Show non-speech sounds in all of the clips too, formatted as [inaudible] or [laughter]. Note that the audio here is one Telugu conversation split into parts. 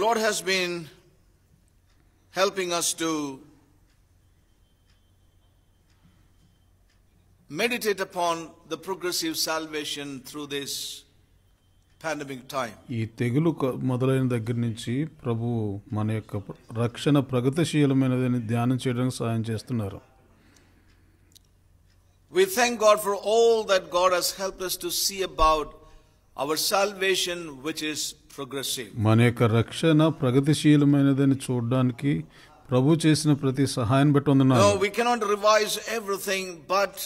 Lord has been helping us to meditate upon the progressive salvation through this pandemic time. ఈ తెగులు మొదలైన దగ్గర నుంచి ప్రభు మన యొక్క రక్షణ ప్రగతిశీలమైనదని ధ్యానం చేయడానికి సహాయం చేస్తున్నారు. We thank God for all that God has helped us to see about our salvation which is మన యొక్క రక్షణ ప్రగతిశీలమైనదని చూడడానికి ప్రభు చేసిన ప్రతి సహాయం బట్టి ఉందన్నారు we cannot revise everything but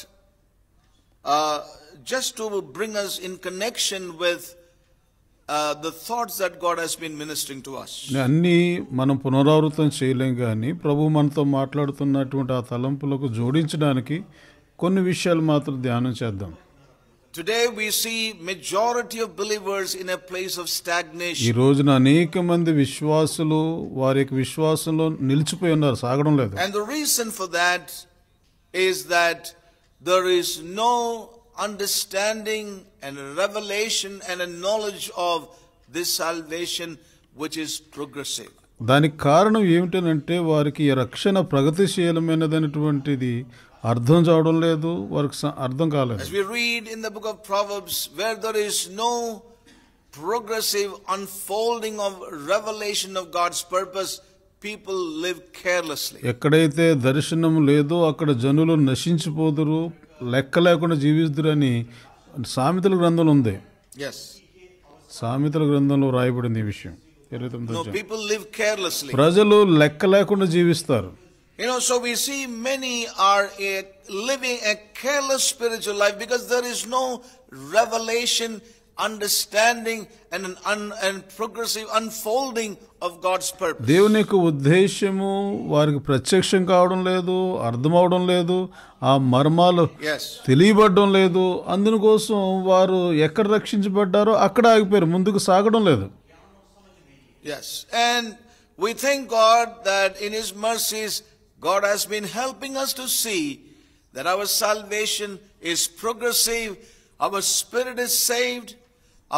just to bring us in connection with the thoughts that God has been ministering to us uh, అన్ని మనం పునరావృతం చేయలేం కానీ ప్రభు మనతో మాట్లాడుతున్నటువంటి ఆ తలంపులకు జోడించడానికి కొన్ని విషయాలు మాత్రం ధ్యానం చేద్దాం Today we see majority of believers in a place of stagnation. And the reason for that is that there is no understanding and revelation and a knowledge of this salvation which is progressive. దానికి కారణం ఏమిటనంటే వారికి రక్షణ ప్రగతిశీలమైనదనేటువంటిది అర్థం కావడం లేదు వారికి అర్థం కాలేదు as we read in the book of proverbs where there is no progressive unfolding of revelation of god's purpose people live carelessly ఎక్కడైతే దర్శనం లేదో అక్కడ జనులు నశించిపోదురు లెక్క లేకుండా జీవిస్తురని సామెతల గ్రంథంలో ఉంది yes సామెతల గ్రంథంలో రాయబడింది ఈ విషయం ప్రజలు లెక్క లేకుండా జీవిస్తారు You know, so we see many are a, living a careless spiritual life because there is no revelation, understanding, and an un, and progressive unfolding of God's purpose. దేవుని యొక్క ఉద్దేశము వారికి ప్రత్యక్షం కావడం లేదు అర్థం a marmal ఆ మర్మాలు తెలియబడడం లేదు varu వారు rakshinch రక్షించబడ్డారో అక్కడ ఆగిపోయారు ముందుకు సాగడం లేదు Yes, and we thank God that in His mercies God has been helping us to see that our salvation is progressive, our spirit is saved,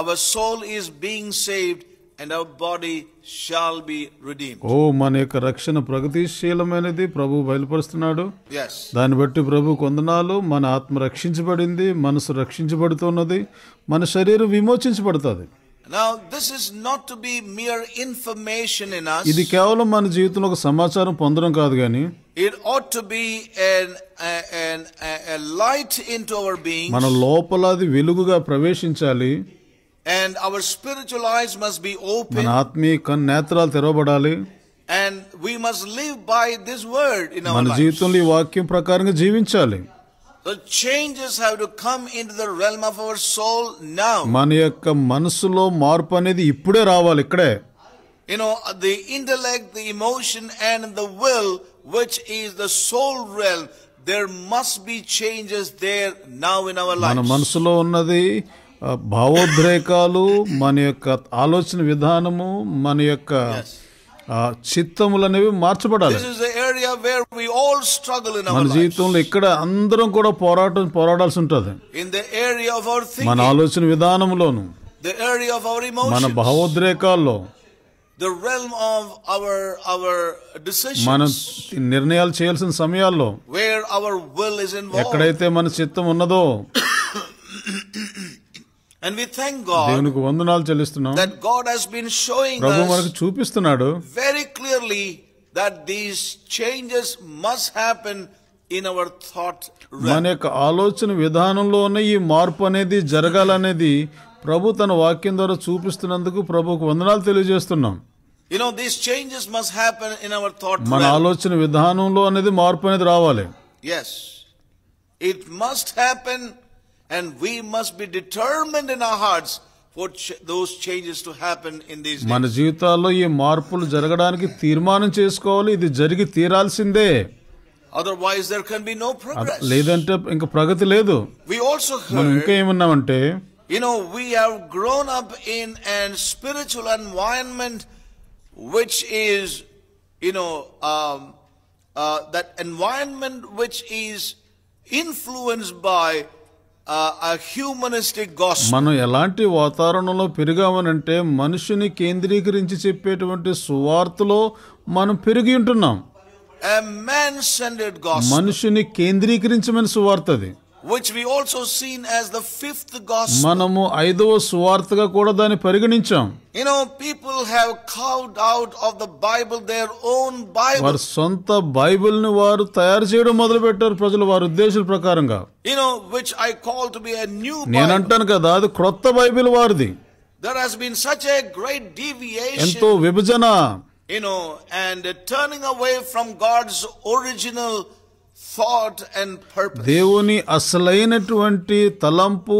our soul is being saved, and our body shall be redeem ఓ మన యొక్క రక్షణ ప్రగతిశీలమైనది ప్రభు బయలుపరుస్తున్నాడు దాన్ని బట్టి ప్రభు కొందనాలు మన ఆత్మ రక్షించబడింది మనసు రక్షించబడుతున్నది మన శరీరం విమోచించబడుతుంది Now, this is not to be mere information in us. It ought to be an, an, a light into our beings. And our spiritual eyes must be open. And we must live by this word in our lives. మన యొక్క మనసులో మార్పు అనేది ఇప్పుడే రావాలి ఇక్కడే you know, the intellect, the emotion, and the will, which is the soul realm, there must be changes there now in our lives. మన మనసులో ఉన్నది భావోద్రేకాలు మన యొక్క ఆలోచన విధానము మన యొక్క చిత్తములనేవి మార్చబడాలి మన జీవితంలో ఇక్కడ అందరం కూడా పోరాటం పోరాడాల్సి ఉంటుంది మన ఆలోచన విధానంలోను మన భావోద్రేకాల్లో మన నిర్ణయాలు చేయాల్సిన సమయాల్లో ఎక్కడైతే మన చిత్తం ఉన్నదో [coughs] And we thank God దేవునికి వందనాలు చెల్లిస్తున్నాం that God has been showing ప్రభు మనకు చూపిస్తున్నాడు very clearly that these changes must happen in our thought realm. మన యొక్క ఆలోచన విధానంలోనే ఈ మార్పు అనేది జరగాలనేది ప్రభు తన వాక్యం ద్వారా చూపిస్తున్నందుకు ప్రభుకు వందనాలు తెలియజేస్తున్నాం You know these changes must happen in our thought మన ఆలోచన విధానంలో అనేది మార్పు అనేది రావాలి. Yes. It must happen And we must be determined in our hearts for those changes to happen in these days. Manajita lo ye marpul jaragadaniki tirmanam cheskovali idi jarigi teeralsinde. Otherwise, there can be no progress. We also heard, you know, we have grown up in a spiritual environment which is, you know, um, uh, that environment which is influenced by మనం ఎలాంటి వాతావరణంలో పెరిగామనంటే మనిషిని కేంద్రీకరించి చెప్పేటువంటి సువార్తలో మనం పెరిగి ఉంటున్నాం మనిషిని కేంద్రీకరించమని సువార్త అది which we also seen as the fifth gospel. You know people have carved out of the bible their own bible. వారి సొంత బైబిల్ ని వారు తయారు చేయడం మొదలుపెట్టారు ప్రజలు వారి ఉద్దేశాల ప్రకారంగా. You know which I call to be a new bible. నేను అంటాను కదా అది క్రొత్త Bible There has been such a great deviation. ఎంతో విభజన. You know and turning away from God's original and దేవుని అసలైనటువంటి తలంపు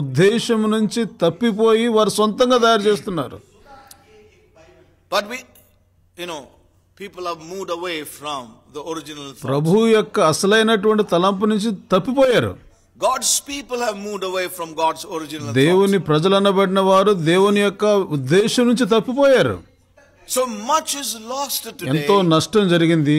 ఉద్దేశం నుంచి తప్పిపోయి వారు సొంతంగా తయారు చేస్తున్నారు but we you know people have moved away from the original ప్రభు యొక్క అసలైనటువంటి తలంపు నుంచి తప్పిపోయారు God's people have moved away from God's original దేవుని ప్రజలు అనబడిన వారు దేవుని యొక్క ఉద్దేశం నుంచి తప్పిపోయారు సో మచ్ ఇస్ లాస్ట్ ఎంతో నష్టం జరిగింది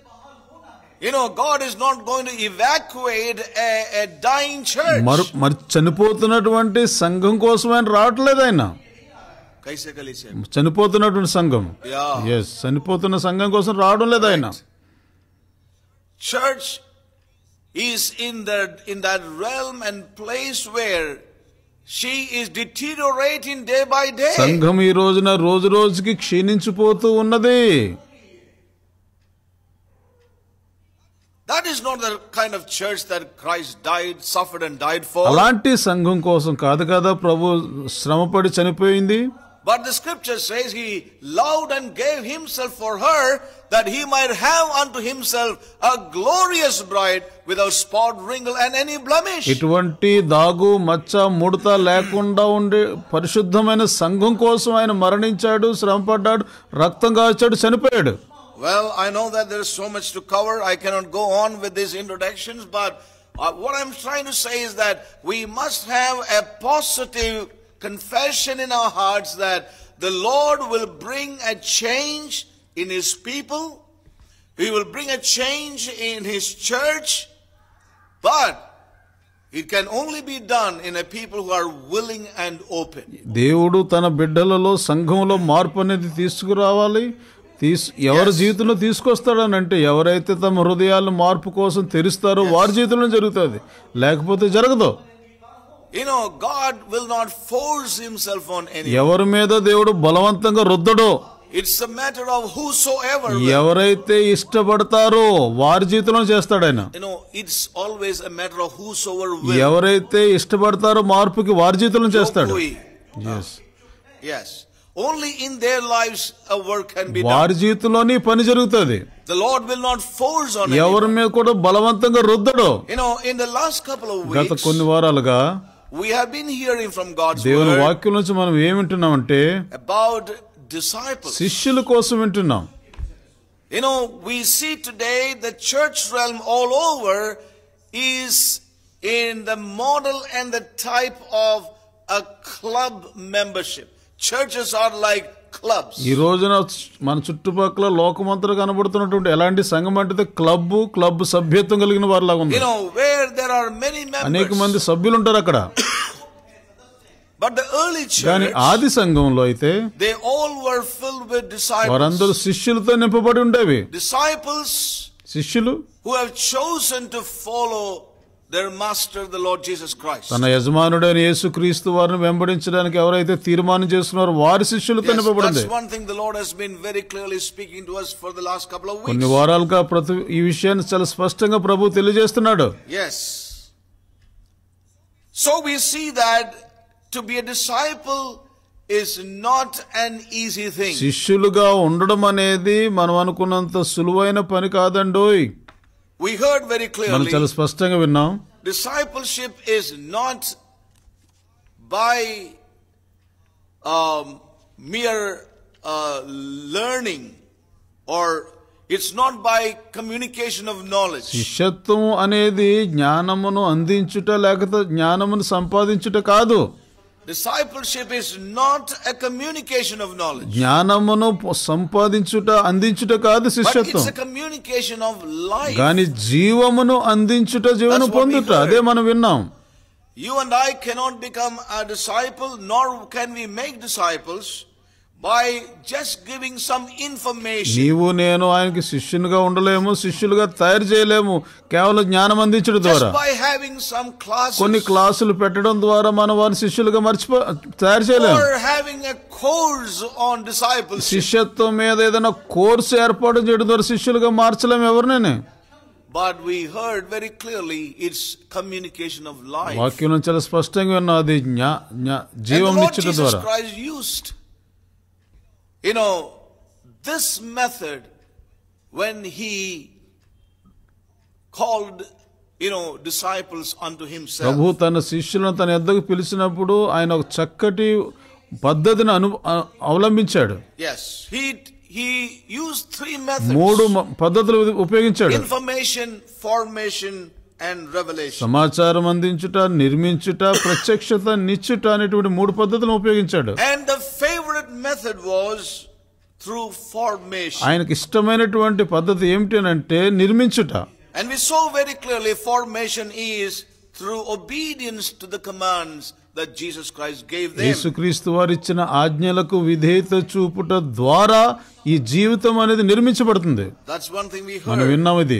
you know God is not going to evacuate a dying church మరి మరి చనిపోతున్నటువంటి సంఘం కోసం ఆయన రావట్లేదు ఆయన చనిపోతున్నటువంటి సంఘం ఎస్ చనిపోతున్న సంఘం కోసం రావడం లేదు ఆయన church is in the in that realm and place where she is deteriorating day by day సంఘం ఈ రోజున రోజు రోజుకి క్షీణించిపోతూ ఉన్నది that is not the kind of church that Christ died suffered and died for అలాంటి సంఘం కోసం కాదు కదా ప్రభు శ్రమపడి చనిపోయింది But the scripture says he loved and gave himself for her that he might have unto himself a glorious bride without spot, wrinkle and any blemish. ఇటువంటి దాగు మచ్చ ముడత లేకుండా ఉండే పరిశుద్ధమైన సంఘం కోసం ఆయన మరణించాడు శ్రమపడ్డాడు రక్తం కాచాడు చనిపోయాడు Well, I know that there's so much to cover. I cannot go on with these introductions, but uh, what I'm trying to say is that we must have a positive confession in our hearts that the Lord will bring a change in His people. He will bring a change in His church. But it can only be done in a people who are willing and open. దేవుడు తన బిడ్డలలో సంఘంలో మార్పు అనేది తీసు ఎవరి జీవితంలో తీసుకొస్తాడని అంటే ఎవరైతే తమ హృదయాలను మార్పు కోసం తెరుస్తారో వారి జీవితంలో జరుగుతుంది లేకపోతే జరగదు గాడ్ విల్ నాట్ ఫోర్స్ ఎవరి మీద దేవుడు బలవంతంగా రుద్దడు ఇట్స్ అ మ్యాటర్ ఆఫ్ ఎవర్ ఎవరైతే ఇష్టపడతారో వారి జీవితంలో చేస్తాడు ఆయన ఇట్స్ ఆల్వేస్ ఆఫ్ ఎవరైతే ఇష్టపడతారో మార్పుకి వారి జీవితంలో చేస్తాడు yes yes Only in their lives a work can be done. వారి జీవితంలోనే పని జరుగుతుంది. The Lord will not force on ఎవరి మీద కూడా బలవంతంగా రుద్దడు. You know in the last couple of weeks గత కొన్ని వారాలుగా we have been hearing from God's దేవుని వాక్యం నుంచి మనం ఏం అంటే about disciples శిష్యుల కోసం వింటున్నాం. You know we see today the church realm all over is in the model and the type of a club membership churches are like clubs. ఈ రోజున మన చుట్టుపక్కల లోకమంతా కనబడుతున్నటువంటి ఎలాంటి సంఘం అంటే క్లబ్ క్లబ్ సభ్యత్వం కలిగిన వారిలాగా ఉంది. You know where there are many members. అనేక మంది సభ్యులు ఉంటారు అక్కడ. But the early church, కానీ they all were filled with disciples. వారందరూ శిష్యులతో Disciples who have chosen to follow తన యజమానుడైన యేసుక్రీస్తు వారిని వెంబడించడానికి ఎవరైతే తీర్మానం చేస్తున్నారో వారి శిష్యులు కనిపబడింది కొన్ని వారాలుగా ప్రతి ఈ విషయాన్ని చాలా స్పష్టంగా ప్రభు తెలియజేస్తున్నాడు so we see that to be disciple is not an easy thing శిష్యులుగా ఉండడం అనేది మనం అనుకున్నంత సులువైన పని కాదండోయ్ We heard very clearly discipleship is not by um, mere uh, learning or it's not by communication of knowledge. Discipleship is not a communication of knowledge. But it's a communication of life. That's what we you and I cannot become a disciple, nor can we make disciples by just giving some information. నీవు నేను ఆయనకి శిష్యునిగా ఉండలేము శిష్యులుగా తయారు చేయలేము కేవలం జ్ఞానం అందించడం ద్వారా by having some classes కొన్ని క్లాసులు పెట్టడం ద్వారా మనం వారిని శిష్యులుగా మర్చిపో తయారు చేయలేము or having a course on discipleship శిష్యత్వం మీద ఏదైనా కోర్సు ఏర్పాటు చేయడం ద్వారా శిష్యులుగా మార్చలేము ఎవరినైనా But we heard very clearly it's communication of life. వాక్యం చాలా స్పష్టంగా And what Jesus Christ used. You know, this method, when he called, you know, disciples unto himself. Prabhu tana sishilana tana yaddaku pilisina pudu, ayana chakkati paddhadina avalambin chadu. Yes, he he used three methods. Information, formation and revelation. Samacharam andinchuta, nirminchuta, prachakshata, nichuta, and it would mood paddhadina method was through formation ఆయనకి ఇష్టమైనటువంటి పద్ధతి ఏమిటి అంటే నిర్మించుట and we so very clearly formation is through obedience to the commands ఇచ్చిన ఆజ్ఞలకు విధేయత చూపుట ద్వారా ఈ జీవితం అనేది నిర్మించబడుతుంది విన్నాం ఇది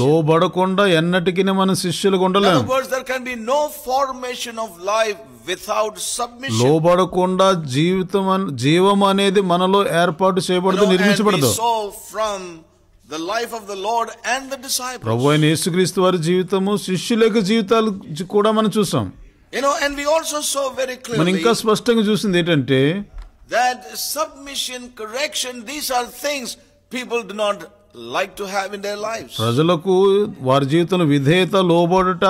లోబడకుండా ఎన్నటికి మన శిష్యులుగా ఉండలేము లోబడకుండా జీవితం జీవం అనేది మనలో ఏర్పాటు చేయబడదు నిర్మించబడదు the life of the Lord and the disciples. ప్రభు అయిన యేసుక్రీస్తు వారి జీవితము శిష్యుల యొక్క జీవితాలు కూడా మనం చూసాం. You know and we also saw very clearly మనం ఇంకా స్పష్టంగా చూసింది ఏంటంటే that submission correction these are things people do not like to have in their life ప్రజలకు వారి జీవితం విధేయత లోబడుట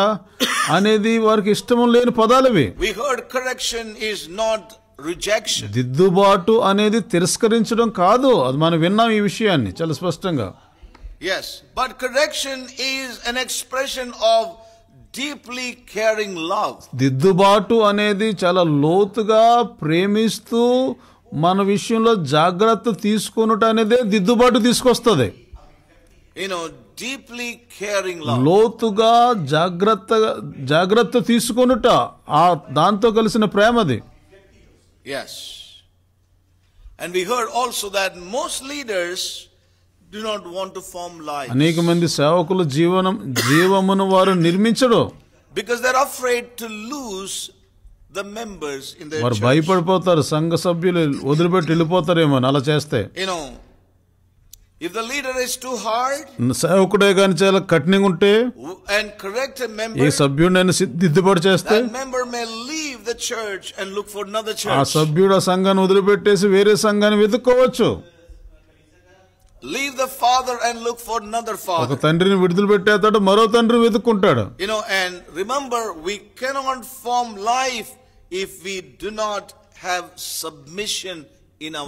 అనేది వారికి ఇష్టం లేని పదాలవి we heard correction is not rejection దిద్దుబాటు అనేది తిరస్కరించడం కాదు అది మనం విన్నాం ఈ విషయాన్ని చాలా స్పష్టంగా yes but correction is an expression of deeply caring love దిద్దుబాటు అనేది చాలా లోతుగా ప్రేమిస్తూ మన విషయంలో జాగ్రత్త తీసుకునుట అనేది దిద్దుబాటు తీసుకొస్తుంది లోతుగా జాగ్రత్త జాగ్రత్త తీసుకొనుట ఆ దాంతో కలిసిన ప్రేమది and that most leaders to form life అనేక మంది సేవకులు జీవనం జీవమును వారు నిర్మించడు because they're afraid to lose వారు భయపడిపోతారు సంఘ సభ్యులు వదిలిపెట్టి వెళ్ళిపోతారేమో అలా చేస్తే you know If the leader is too hard, సేవకుడే కానీ చాలా కఠినంగా ఉంటే and correct a ఈ సభ్యుడు నేను చేస్తే that member may leave the church and look for another church. ఆ సభ్యుడు ఆ సంఘాన్ని వదిలిపెట్టేసి వేరే సంఘాన్ని వెతుక్కోవచ్చు leave the father and look for another father ఒక తండ్రిని విడుదల పెట్టేస్తాడు మరో తండ్రి వెతుక్కుంటాడు you know and remember we cannot form life if we do not have submission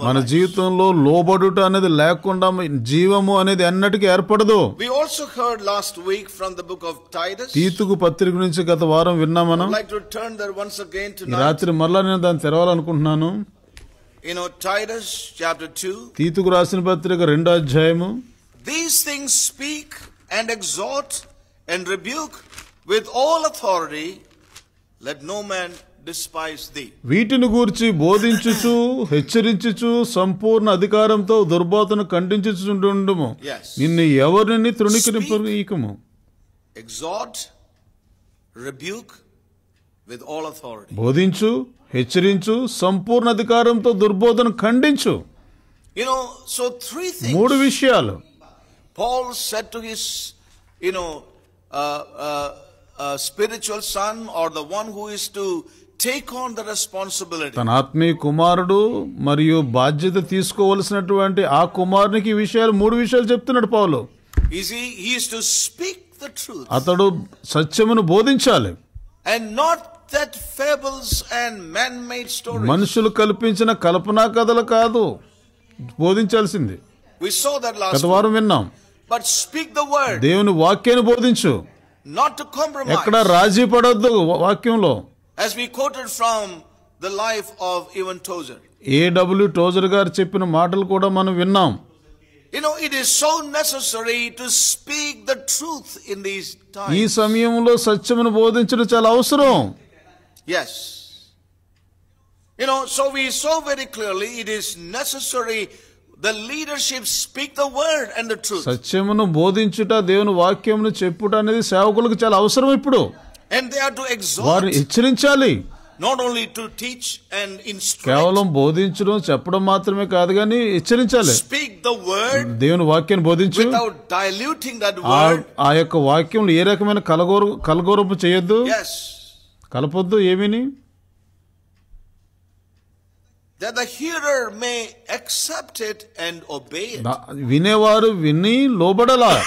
మన జీవితంలో లోబడుట అనేది లేకుండా జీవము అనేది ఎన్నటికీ ఏర్పడదు తీతుకు పత్రిక నుంచి గత వారం విన్నా మనం రాత్రి మరలా నేను దాన్ని తెరవాలనుకుంటున్నాను తీతుకు రాసిన పత్రిక రెండో అధ్యాయము these things speak and exhort and rebuke with all authority let no man వీటిని గూర్చి బోధించుచు హెచ్చరించుచు సంపూర్ణ అధికారంతో దుర్బోధను ఖండించుచుండుము నిన్ను ఎవరిని తృణీకరింపనీయకము exhort rebuke with all authority బోధించు హెచ్చరించు సంపూర్ణ అధికారంతో దుర్బోధను ఖండించు యు సో త్రీ మూడు విషయాలు Paul set to his you spiritual son are the one who is to take on the responsibility తన ఆత్మీయ కుమారుడు మరియు బాధ్యత తీసుకోవలసినటువంటి ఆ కుమారునికి విషయాలు మూడు విషయాలు చెప్తున్నాడు పౌలు easy is to speak the truth అతడు సత్యమును బోధించాలి and not that fables and man made stories మనుషులు కల్పించిన కల్పనా కథలు కాదు బోధించాల్సింది వి సో దట్ లాస్ట్ వారం విన్నాం బట్ స్పీక్ ద వర్డ్ దేవుని వాక్యాన్ని బోధించు నాట్ టు కాంప్రమైజ్ ఎక్కడ రాజీ పడొద్దు వాక్యంలో as we quoted from the life of Ivan Tozer. A.W. Tozer gar చెప్పిన మాటలు కూడా మనం విన్నాం You know, it is so necessary to speak the truth in these times. ఈ సమయంలో సత్యమును బోధించడం చాలా అవసరం. Yes. You know, so we saw very clearly it is necessary the leadership speak the word and the truth. సత్యమును బోధించుట దేవుని వాక్యమును చెప్పుట అనేది సేవకులకు చాలా అవసరం ఇప్పుడు and they are to exhort not only to teach and instruct speak the word without diluting that word ఆ యొక్క వాక్యం ఏ రకమైన yes కలపొద్దు ఏమీని that the hearer may accept it and obey it వినేవారు విని లోబడాల [coughs]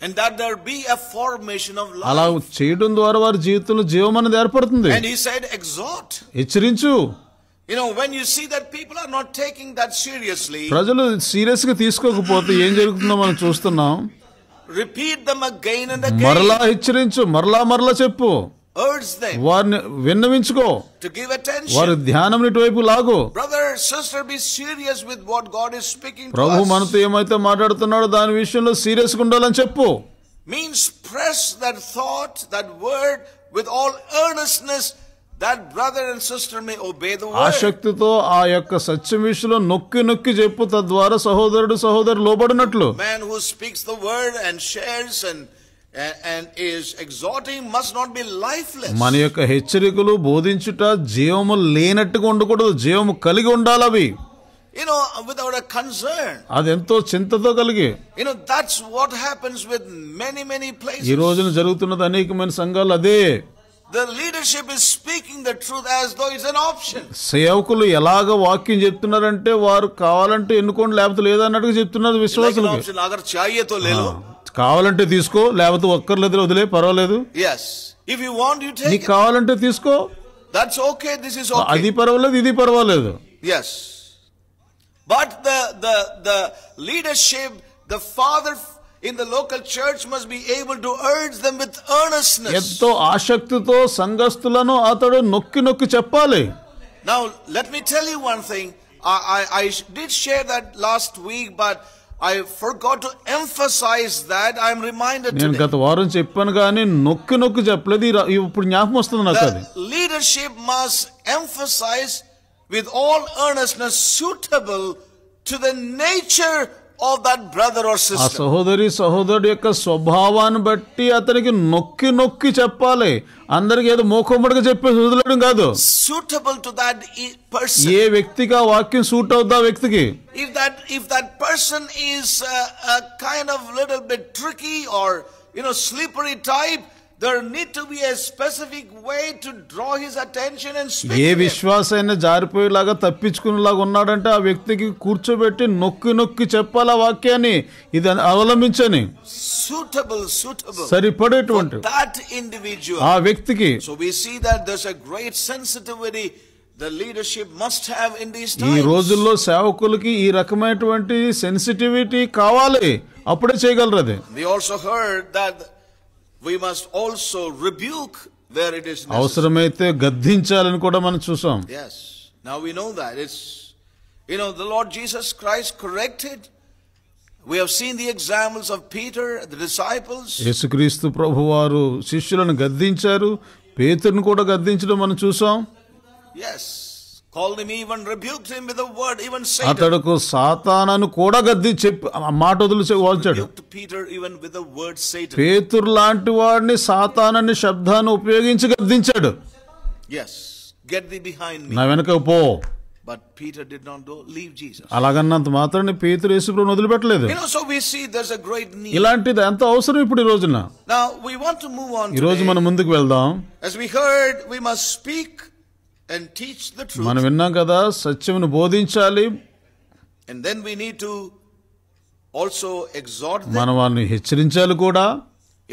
and that there be a formation of life. అలా చేయడం ద్వారా వారి జీవితంలో జీవం అనేది ఏర్పడుతుంది and he said exhort హెచ్చరించు You know, when you see that people are not taking that seriously, ప్రజలు సీరియస్ గా తీసుకోకపోతే ఏం జరుగుతుందో మనం చూస్తున్నాం repeat them again and again మరలా హెచ్చరించు మరలా మరలా చెప్పు urge them to give attention. Brother, sister, be serious with what God is speaking Prabhu to us. Means press that thought, that word with all earnestness that brother and sister may obey the word. Aashakti to aayakka satchi mishlo nukki nukki jeppu tadwara sahodaradu sahodar lobadu natlu. Man who speaks the word and shares and మన యొక్క హెచ్చరికలు బోధించుట జీవము లేనట్టుగా ఉండకూడదు జీవము కలిగి ఉండాలి అవి యునో వితౌట్ కన్సర్న్ అది ఎంతో చింతతో కలిగి you know that's what happens with many many place ఈ రోజున జరుగుతున్నది అనేకమైన సంఘాలు అదే the leadership is speaking the truth as though it's an option సేవకులు ఎలాగ వాక్యం చెప్తున్నారంటే వారు కావాలంటే ఎన్నుకోండి లేకపోతే లేదన్నట్టుగా చెప్తున్నారు విశ్వాసులు ఆగర్ చాయ్యతో లేదు కావాలంటే తీసుకో లేకపోతే ఒక్కర్లేదు వదిలే పర్వాలేదు yes if you want you కావాలంటే తీసుకో that's okay this is okay అది పర్వాలేదు ఇది పర్వాలేదు yes but the the leadership the father in the local church must be able to urge them with earnestness ఎంతో ఆసక్తితో సంఘస్థులను అతడు నొక్కి నొక్కి చెప్పాలి now let me tell you one thing I I, I did share that last week, I forgot to emphasize that. I'm reminded today. The leadership must emphasize with all earnestness suitable to the nature of that brother or sister. ఆ సహోదరి సహోదరుడి యొక్క స్వభావాన్ని బట్టి అతనికి నొక్కి నొక్కి చెప్పాలి అందరికి ఏదో మోకొమ్మడిగా చెప్పేసి వదిలేయడం కాదు suitable to that person ఏ వ్యక్తికి ఆ వాక్యం సూట్ అవుతా వ్యక్తికి if that if that person is a, uh, a kind of little bit tricky or you know slippery type ఏ విశ్వాసాన్ని జారిపోయేలాగా తప్పించుకునేలాగా ఉన్నాడంటే ఆ వ్యక్తికి కూర్చోబెట్టి నొక్కి నొక్కి చెప్పాల వాక్యాన్ని ఇది అవలంబించని సూటబుల్ సూటబుల్ సరిపడేటువంటి ఆ వ్యక్తికి so we see that there's great sensitivity ఈ రోజుల్లో సేవకులకి ఈ రకమైనటువంటి సెన్సిటివిటీ కావాలి అప్పుడే చేయగలరు అది also heard that we must also rebuke where it is yes now we know that it's you know the lord jesus christ corrected we have seen the examples of peter the disciples యేసుక్రీస్తు ప్రభువారు శిష్యులను గద్దించారు పేతురును కూడా గద్దించడం మనం చూసాం yes call even rebukes him with word even Satan అతడుకు సాతానను కూడా గద్ది చెప్పి మాట వదిలిసి వాల్చాడు Peter even with word Satan పేతురు లాంటి వాడిని సాతానని శబ్దాన్ని ఉపయోగించి గద్దించాడు yes get thee behind me నా వెనక పో But Peter did not do, leave Jesus. అలాగన్నంత మాత్రాన్ని పేతురు యేసుప్రభుని వదిలిపెట్టలేదు. You know, so we see there's a great need. ఇలాంటిది ఎంత అవసరం ఇప్పుడు ఈ రోజున. Now we want to move on. ఈ రోజు మనం ముందుకు వెళ్దాం. As we heard, we must speak and teach the truth. మనం విన్నాం కదా సత్యమును బోధించాలి and then we need to also exhort them. మనం వారిని హెచ్చరించాలి కూడా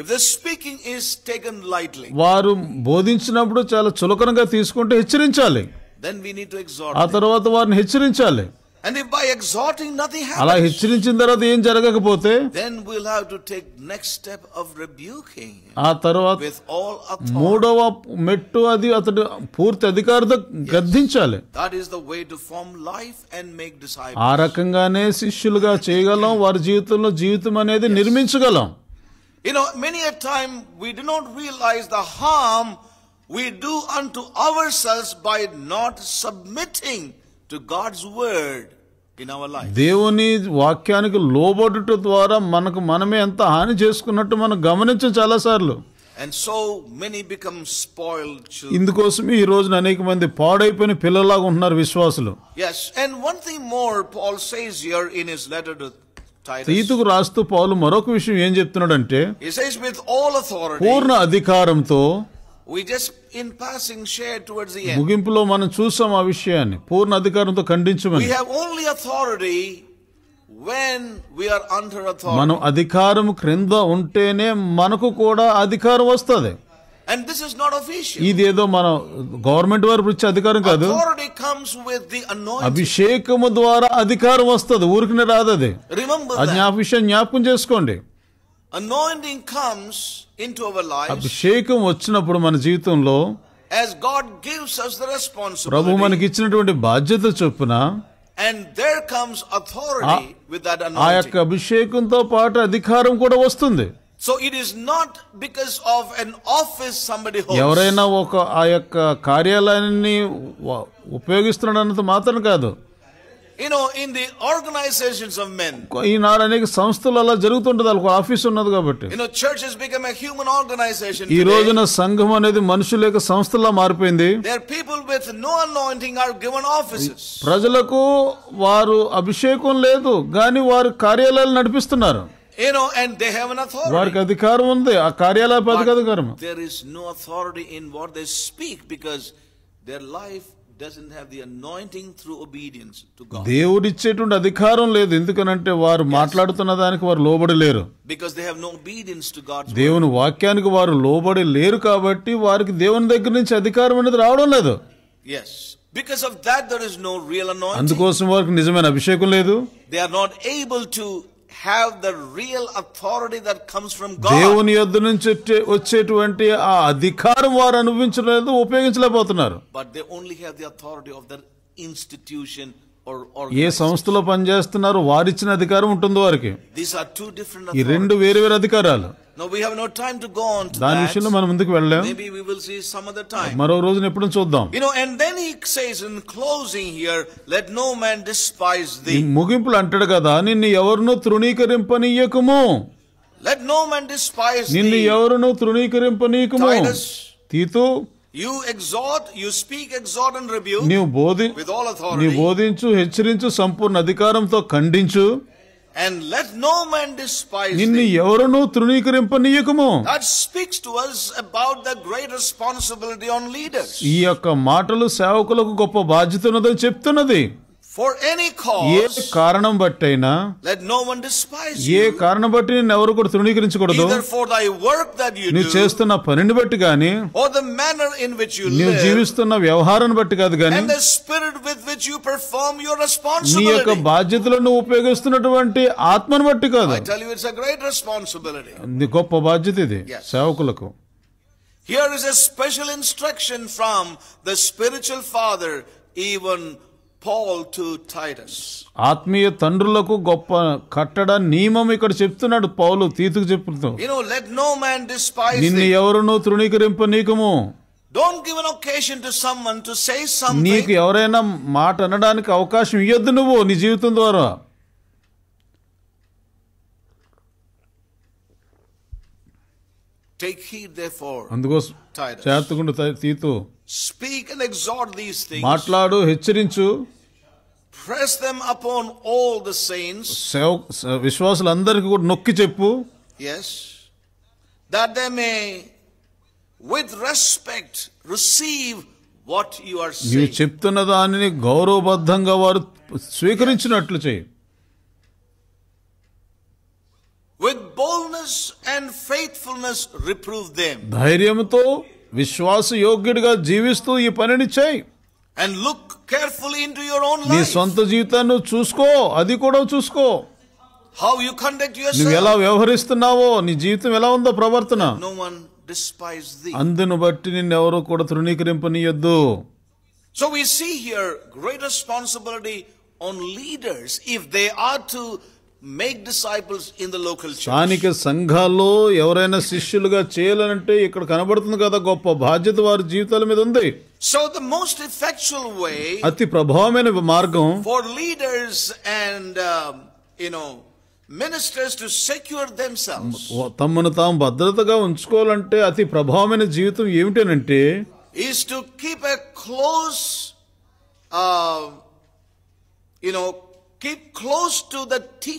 If the speaking is taken lightly, వారు బోధించినప్పుడు చాలా చులకనగా తీసుకుంటే హెచ్చరించాలి then we need to exhort ఆ them. తర్వాత వారిని హెచ్చరించాలి And if by exhorting nothing happens, then we'll have to take next step of rebuking with all authority మూడవ మెట్టు అది అతడు పూర్తి అధికారత గద్దించాలి that is the way to form life and make disciples ఆ you know many a time we do not realize the harm we do unto ourselves by not submitting దేవుని వాక్యానికి లోబడుట ద్వారా మనకు మనమే ఎంత హాని చేసుకున్నట్టు మనం గమనించం చాలా And so many become spoiled children. ఇందుకోసం ఈ రోజున అనేక మంది పాడైపోయిన పిల్లలాగా ఉంటున్నారు విశ్వాసులు. Yes, and one thing more Paul says here in his letter to తీతుకు రాస్తూ పౌలు మరొక విషయం ఏం చెప్తున్నాడంటే పూర్ణ అధికారంతో ముగింపులో మనం చూసాం ఆ విషయాన్ని పూర్ణ అధికారంతో ఖండించమని మనం అధికారం క్రింద ఉంటేనే మనకు కూడా అధికారం వస్తుంది అండ్ దిస్ ఇస్ నాట్ ఇది ఏదో మన గవర్నమెంట్ వారు ఇచ్చే అధికారం కాదు అభిషేకము ద్వారా అధికారం వస్తుంది ఊరికి రాదు అది జ్ఞాప విషయం జ్ఞాపకం చేసుకోండి anointing కమ్స్ into our అభిషేకం వచ్చినప్పుడు మన జీవితంలో as god gives us the responsibility ప్రభు మనకి ఇచ్చినటువంటి బాధ్యత చొప్పున and there comes authority with that anointing ఆ యొక్క అభిషేకంతో పాటు అధికారం కూడా వస్తుంది so it is not because of an office somebody ఎవరైనా ఒక ఆ యొక్క కార్యాలయాన్ని ఉపయోగిస్తున్నాడు అన్నంత మాత్రం కాదు ఇన్ ఈ ఈనాడు అనేక సంస్థలలో జరుగుతుంటది ఒక ఆఫీస్ ఉన్నది కాబట్టి చర్చ్ బికమ్ హ్యూమన్ ఆర్గనైజేషన్ ఈ రోజున సంఘం అనేది మనుషుల యొక్క సంస్థలో మారిపోయింది ప్రజలకు వారు అభిషేకం లేదు గాని వారు కార్యాలయాలు నడిపిస్తున్నారు You know, and they have an authority. But there is no authority in what they speak because their life దేవుడిచ్చేటువంటి అధికారం లేదు ఎందుకనంటే వారు మాట్లాడుతున్న దానికి వారు లోబడి లేరు దేవుని వాక్యానికి వారు లోబడి లేరు కాబట్టి వారికి దేవుని దగ్గర నుంచి అధికారం అనేది రావడం లేదు అందుకోసం వారికి నిజమైన అభిషేకం లేదు they are not able to have the real authority that comes from God. దేవుని యొద్ద నుంచి వచ్చేటువంటి ఆ అధికారం వారు అనుభవించలేదు ఉపయోగించలేకపోతున్నారు. But they only have the authority of their institution ఏ సంస్థలో పనిచేస్తున్నారో వారిచ్చిన అధికారం ఉంటుందో వారికి ఈ రెండు వేరు వేరు అధికారాలు దాని విషయంలో మనం ముందుకు వెళ్ళాం మరో రోజున ఎప్పుడు చూద్దాం ముగింపులు అంటాడు కదా నిన్ను ఎవరినో తృణీకరింపనీయకము నిన్ను ఎవరినో తృణీకరింపనీయకము తీతూ you exhort you speak exhort and rebuke నీవు బోధి విత్ ఆల్ అథారిటీ నీవు బోధించు హెచ్చరించు సంపూర్ణ అధికారంతో ఖండించు and let no man despise నిన్ను ఎవరును తృణీకరింపనీయకము that speaks to us about the great responsibility on leaders ఈ యొక్క మాటలు సేవకులకు గొప్ప బాధ్యత ఉన్నదని చెప్తున్నది ఫర్ ఎనీ కాజ్ ఏ కారణం బట్టైనా లెట్ నో వన్ డిస్పైజ్ ఏ కారణం బట్టి నిన్ను ఎవరు కూడా తృణీకరించకూడదు either for thy work that you do చేస్తున్న పనిని బట్టి గాని or the manner in which you live నీ జీవిస్తున్న వ్యవహారాన్ని బట్టి కాదు గాని and the spirit with which you perform your responsibility నీ యొక్క బాధ్యతలను ఉపయోగిస్తున్నటువంటి ఆత్మను బట్టి కాదు I tell you it's a great responsibility ఇది గొప్ప బాధ్యత ఇది సేవకులకు here is a special instruction from the spiritual father even Paul to Titus ఆత్మీయ తండ్రులకు గొప్ప కట్టడ నియమం ఇక్కడ చెప్తున్నాడు పౌలు తీతుకు చెప్తున్నాడు యు నో మ్యాన్ డిస్పైస్ నిన్ను ఎవరును తృణీకరింప నీకము don't give an occasion to someone to say some నీకు ఎవరైనా మాట అనడానికి అవకాశం ఇవ్వద్దు నువ్వు నీ జీవితం ద్వారా టేక్ హీడ్ దేర్ఫోర్ అందుకోసం చేతకుండా తీతు Speak and exhort these things. మాట్లాడు హెచ్చరించు Press them upon all the saints. విశ్వాసులందరికీ కూడా నొక్కి చెప్పు. Yes. That they may with respect receive what you are saying. నీవు చెప్తున్న దానిని గౌరవబద్ధంగా వారు స్వీకరించినట్లు చేయి. With boldness and faithfulness reprove them. ధైర్యంతో విశ్వాసయోగ్యుడిగా జీవిస్తూ ఈ పనిని చేయి and look carefully into your own నీ సొంత జీవితాన్ని చూసుకో అది కూడా చూసుకో హౌ యు కండక్ట్ యువర్ నువ్వు ఎలా వ్యవహరిస్తున్నావో నీ జీవితం ఎలా ఉందో ప్రవర్తన నో వన్ డిస్పైజ్ ది అందును బట్టి నిన్ను ఎవరు కూడా తృణీకరింపనీయొద్దు so we see here great responsibility on leaders if they are to make disciples in the local స్థానిక సంఘాల్లో ఎవరైనా శిష్యులుగా చేయాలంటే ఇక్కడ కనబడుతుంది కదా గొప్ప బాధ్యత వారి జీవితాల మీద ఉంది so the most effectual way అతి ప్రభావమైన మార్గం for leaders and you ministers to secure themselves తమను తాము భద్రతగా ఉంచుకోవాలంటే అతి ప్రభావమైన జీవితం ఏమిటనంటే is to keep a close you close to the the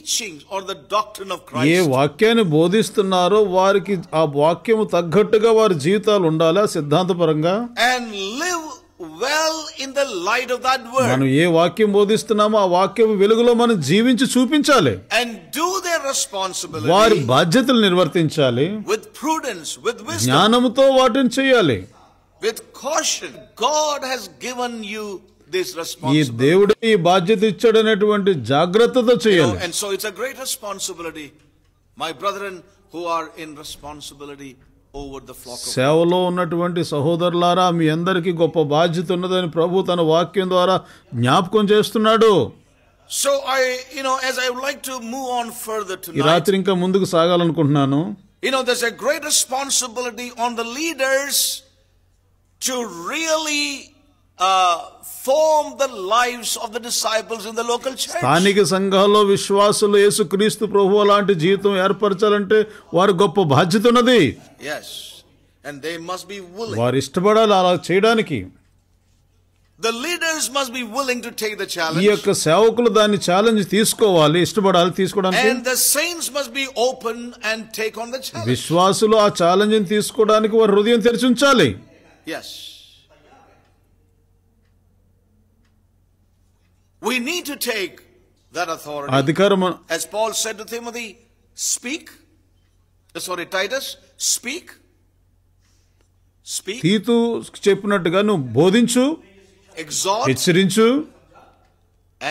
or doctor ఏ వాక్యాన్ని బోధిస్తున్నారో వారికి ఆ వాక్యము తగ్గట్టుగా వారి జీవితాలు ఉండాలా సిద్ధాంతపరంగా and live well in the light of that word మనం ఏ వాక్యం బోధిస్తున్నామో ఆ వాక్యం వెలుగులో మనం జీవించి చూపించాలి అండ్ డు దేర్ రెస్పాన్సిబిలిటీ వారి బాధ్యతలు నిర్వర్తించాలి విత్ ప్రూడెన్స్ విత్ జ్ఞానముతో వాటిని చేయాలి with caution God has given you ఈ దేవుడు ఈ బాధ్యత ఇచ్చాడు అనేటువంటి జాగ్రత్తతో చేయాలి and so it's a great responsibility my brother and who are in responsibility over the సేవలో ఉన్నటువంటి సహోదరులారా మీ అందరికీ గొప్ప బాధ్యత ఉన్నదని ప్రభు తన వాక్యం ద్వారా జ్ఞాపకం చేస్తున్నాడు so I you know as I would like to move on further to ఈ రాత్రి ఇంకా ముందుకు సాగాలనుకుంటున్నాను you know there's a great responsibility on the leaders to really స్థానిక సంఘాల్లో విశ్వాసులు యేసుక్రీస్తు ప్రభు లాంటి జీవితం ఏర్పరచాలంటే వారి గొప్ప బాధ్యత ఉన్నది వారు ఇష్టపడాలి అలా చేయడానికి The leaders must be willing to take the challenge. యొక్క సేవకులు దాన్ని ఛాలెంజ్ తీసుకోవాలి ఇష్టపడాలి తీసుకోవడానికి and the saints must be open and take on the challenge. విశ్వాసులు ఆ ఛాలెంజ్ తీసుకోవడానికి వారి హృదయం తెరిచి ఉంచాలి yes We need to take that authority. అధికారం As Paul said to Timothy, speak. Sorry, Titus, speak. Speak. తీతు చెప్పినట్టుగా నువ్వు బోధించు exhort హెచ్చరించు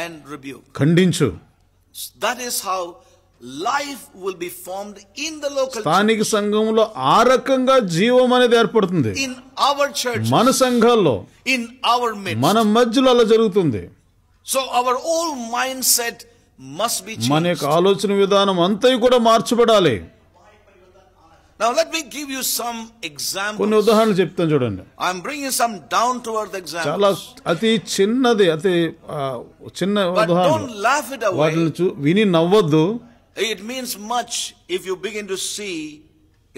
అండ్ rebuke. ఖండించు That is how life will be formed in the local స్థానిక సంఘంలో ఆ రకంగా జీవం అనేది ఏర్పడుతుంది ఇన్ అవర్ చర్చ్ మన సంఘాల్లో ఇన్ అవర్ మన మధ్యలో అలా జరుగుతుంది so our whole mindset must be మన యొక్క ఆలోచన విధానం అంతా కూడా మార్చబడాలి Now let me give you some examples. కొన్ని ఉదాహరణలు చెప్తాను చూడండి. I am bringing some down to earth examples. చాలా అతి చిన్నది అతి చిన్న ఉదాహరణ. don't laugh it away. వాటిని విని నవ్వొద్దు. It means much if you begin to see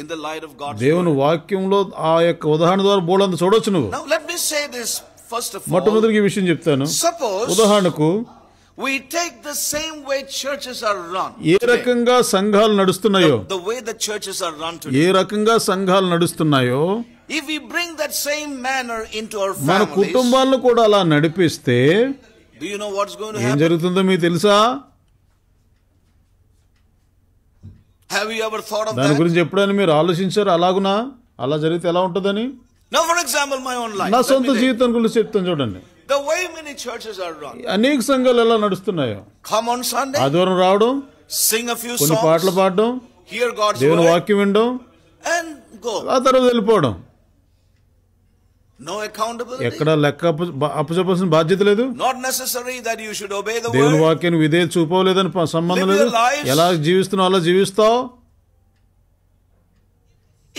in the light of God's దేవుని వాక్యంలో ఆ యొక్క ఉదాహరణ ద్వారా బోలంత చూడొచ్చు నువ్వు. Now let me say this first మొట్టమొదటి విషయం చెప్తాను ఉదాహరణకు We take the same way churches are run. ఏ రకంగా సంఘాలు నడుస్తున్నాయో the way the churches are run today. ఏ రకంగా సంఘాలు నడుస్తున్నాయో if we bring that same manner into our families. మన కుటుంబాలను కూడా అలా నడిపిస్తే do you know what's going to happen? ఏం జరుగుతుందో మీకు తెలుసా have you ever thought of దాని గురించి ఎప్పుడైనా మీరు ఆలోచించారు అలాగునా అలా జరిగితే ఎలా ఉంటుందని Now, for example, my own life. నా సొంత జీవితం గురించి చెప్తాను చూడండి. The way many churches are run. అనేక సంఘాలు ఎలా నడుస్తున్నాయో. Come on Sunday. ఆదివారం రావడం. Sing a few songs. కొన్ని పాటలు పాడడం. Hear God's word. దేవుని వాక్యం వినడం. And go. ఆ తర్వాత వెళ్ళిపోవడం. No accountability. ఎక్కడ లెక్క అప్పచెప్పాల్సిన బాధ్యత లేదు not necessary that you should obey the word దేవుని వాక్యాన్ని విధేయ చూపవలేదని సంబంధం లేదు ఎలా జీవిస్తున్నావు అలా జీవిస్తావు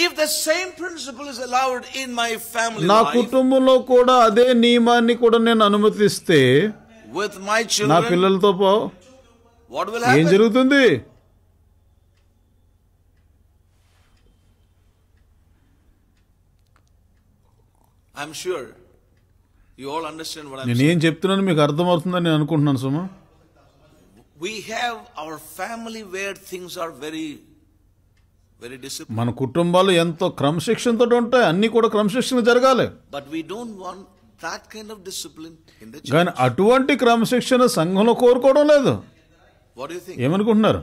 if the same principle is allowed in my family నా కుటుంబంలో కూడా అదే నియమాన్ని కూడా నేను అనుమతిస్తే విత్ మై నా పిల్లలతో పో వాట్ విల్ ఏం జరుగుతుంది I'm sure you all understand what నేను చెప్తున్నాను మీకు అర్థమవుతుందని నేను అనుకుంటున్నాను Suma we have our family where things are very మన కుటుంబాలు ఎంతో క్రమశిక్షణతో ఉంటాయి అన్ని కూడా క్రమశిక్షణ జరగాలి but we don't want that kind of discipline కానీ అటువంటి క్రమశిక్షణ సంఘంలో కోరుకోవడం లేదు ఏమనుకుంటున్నారు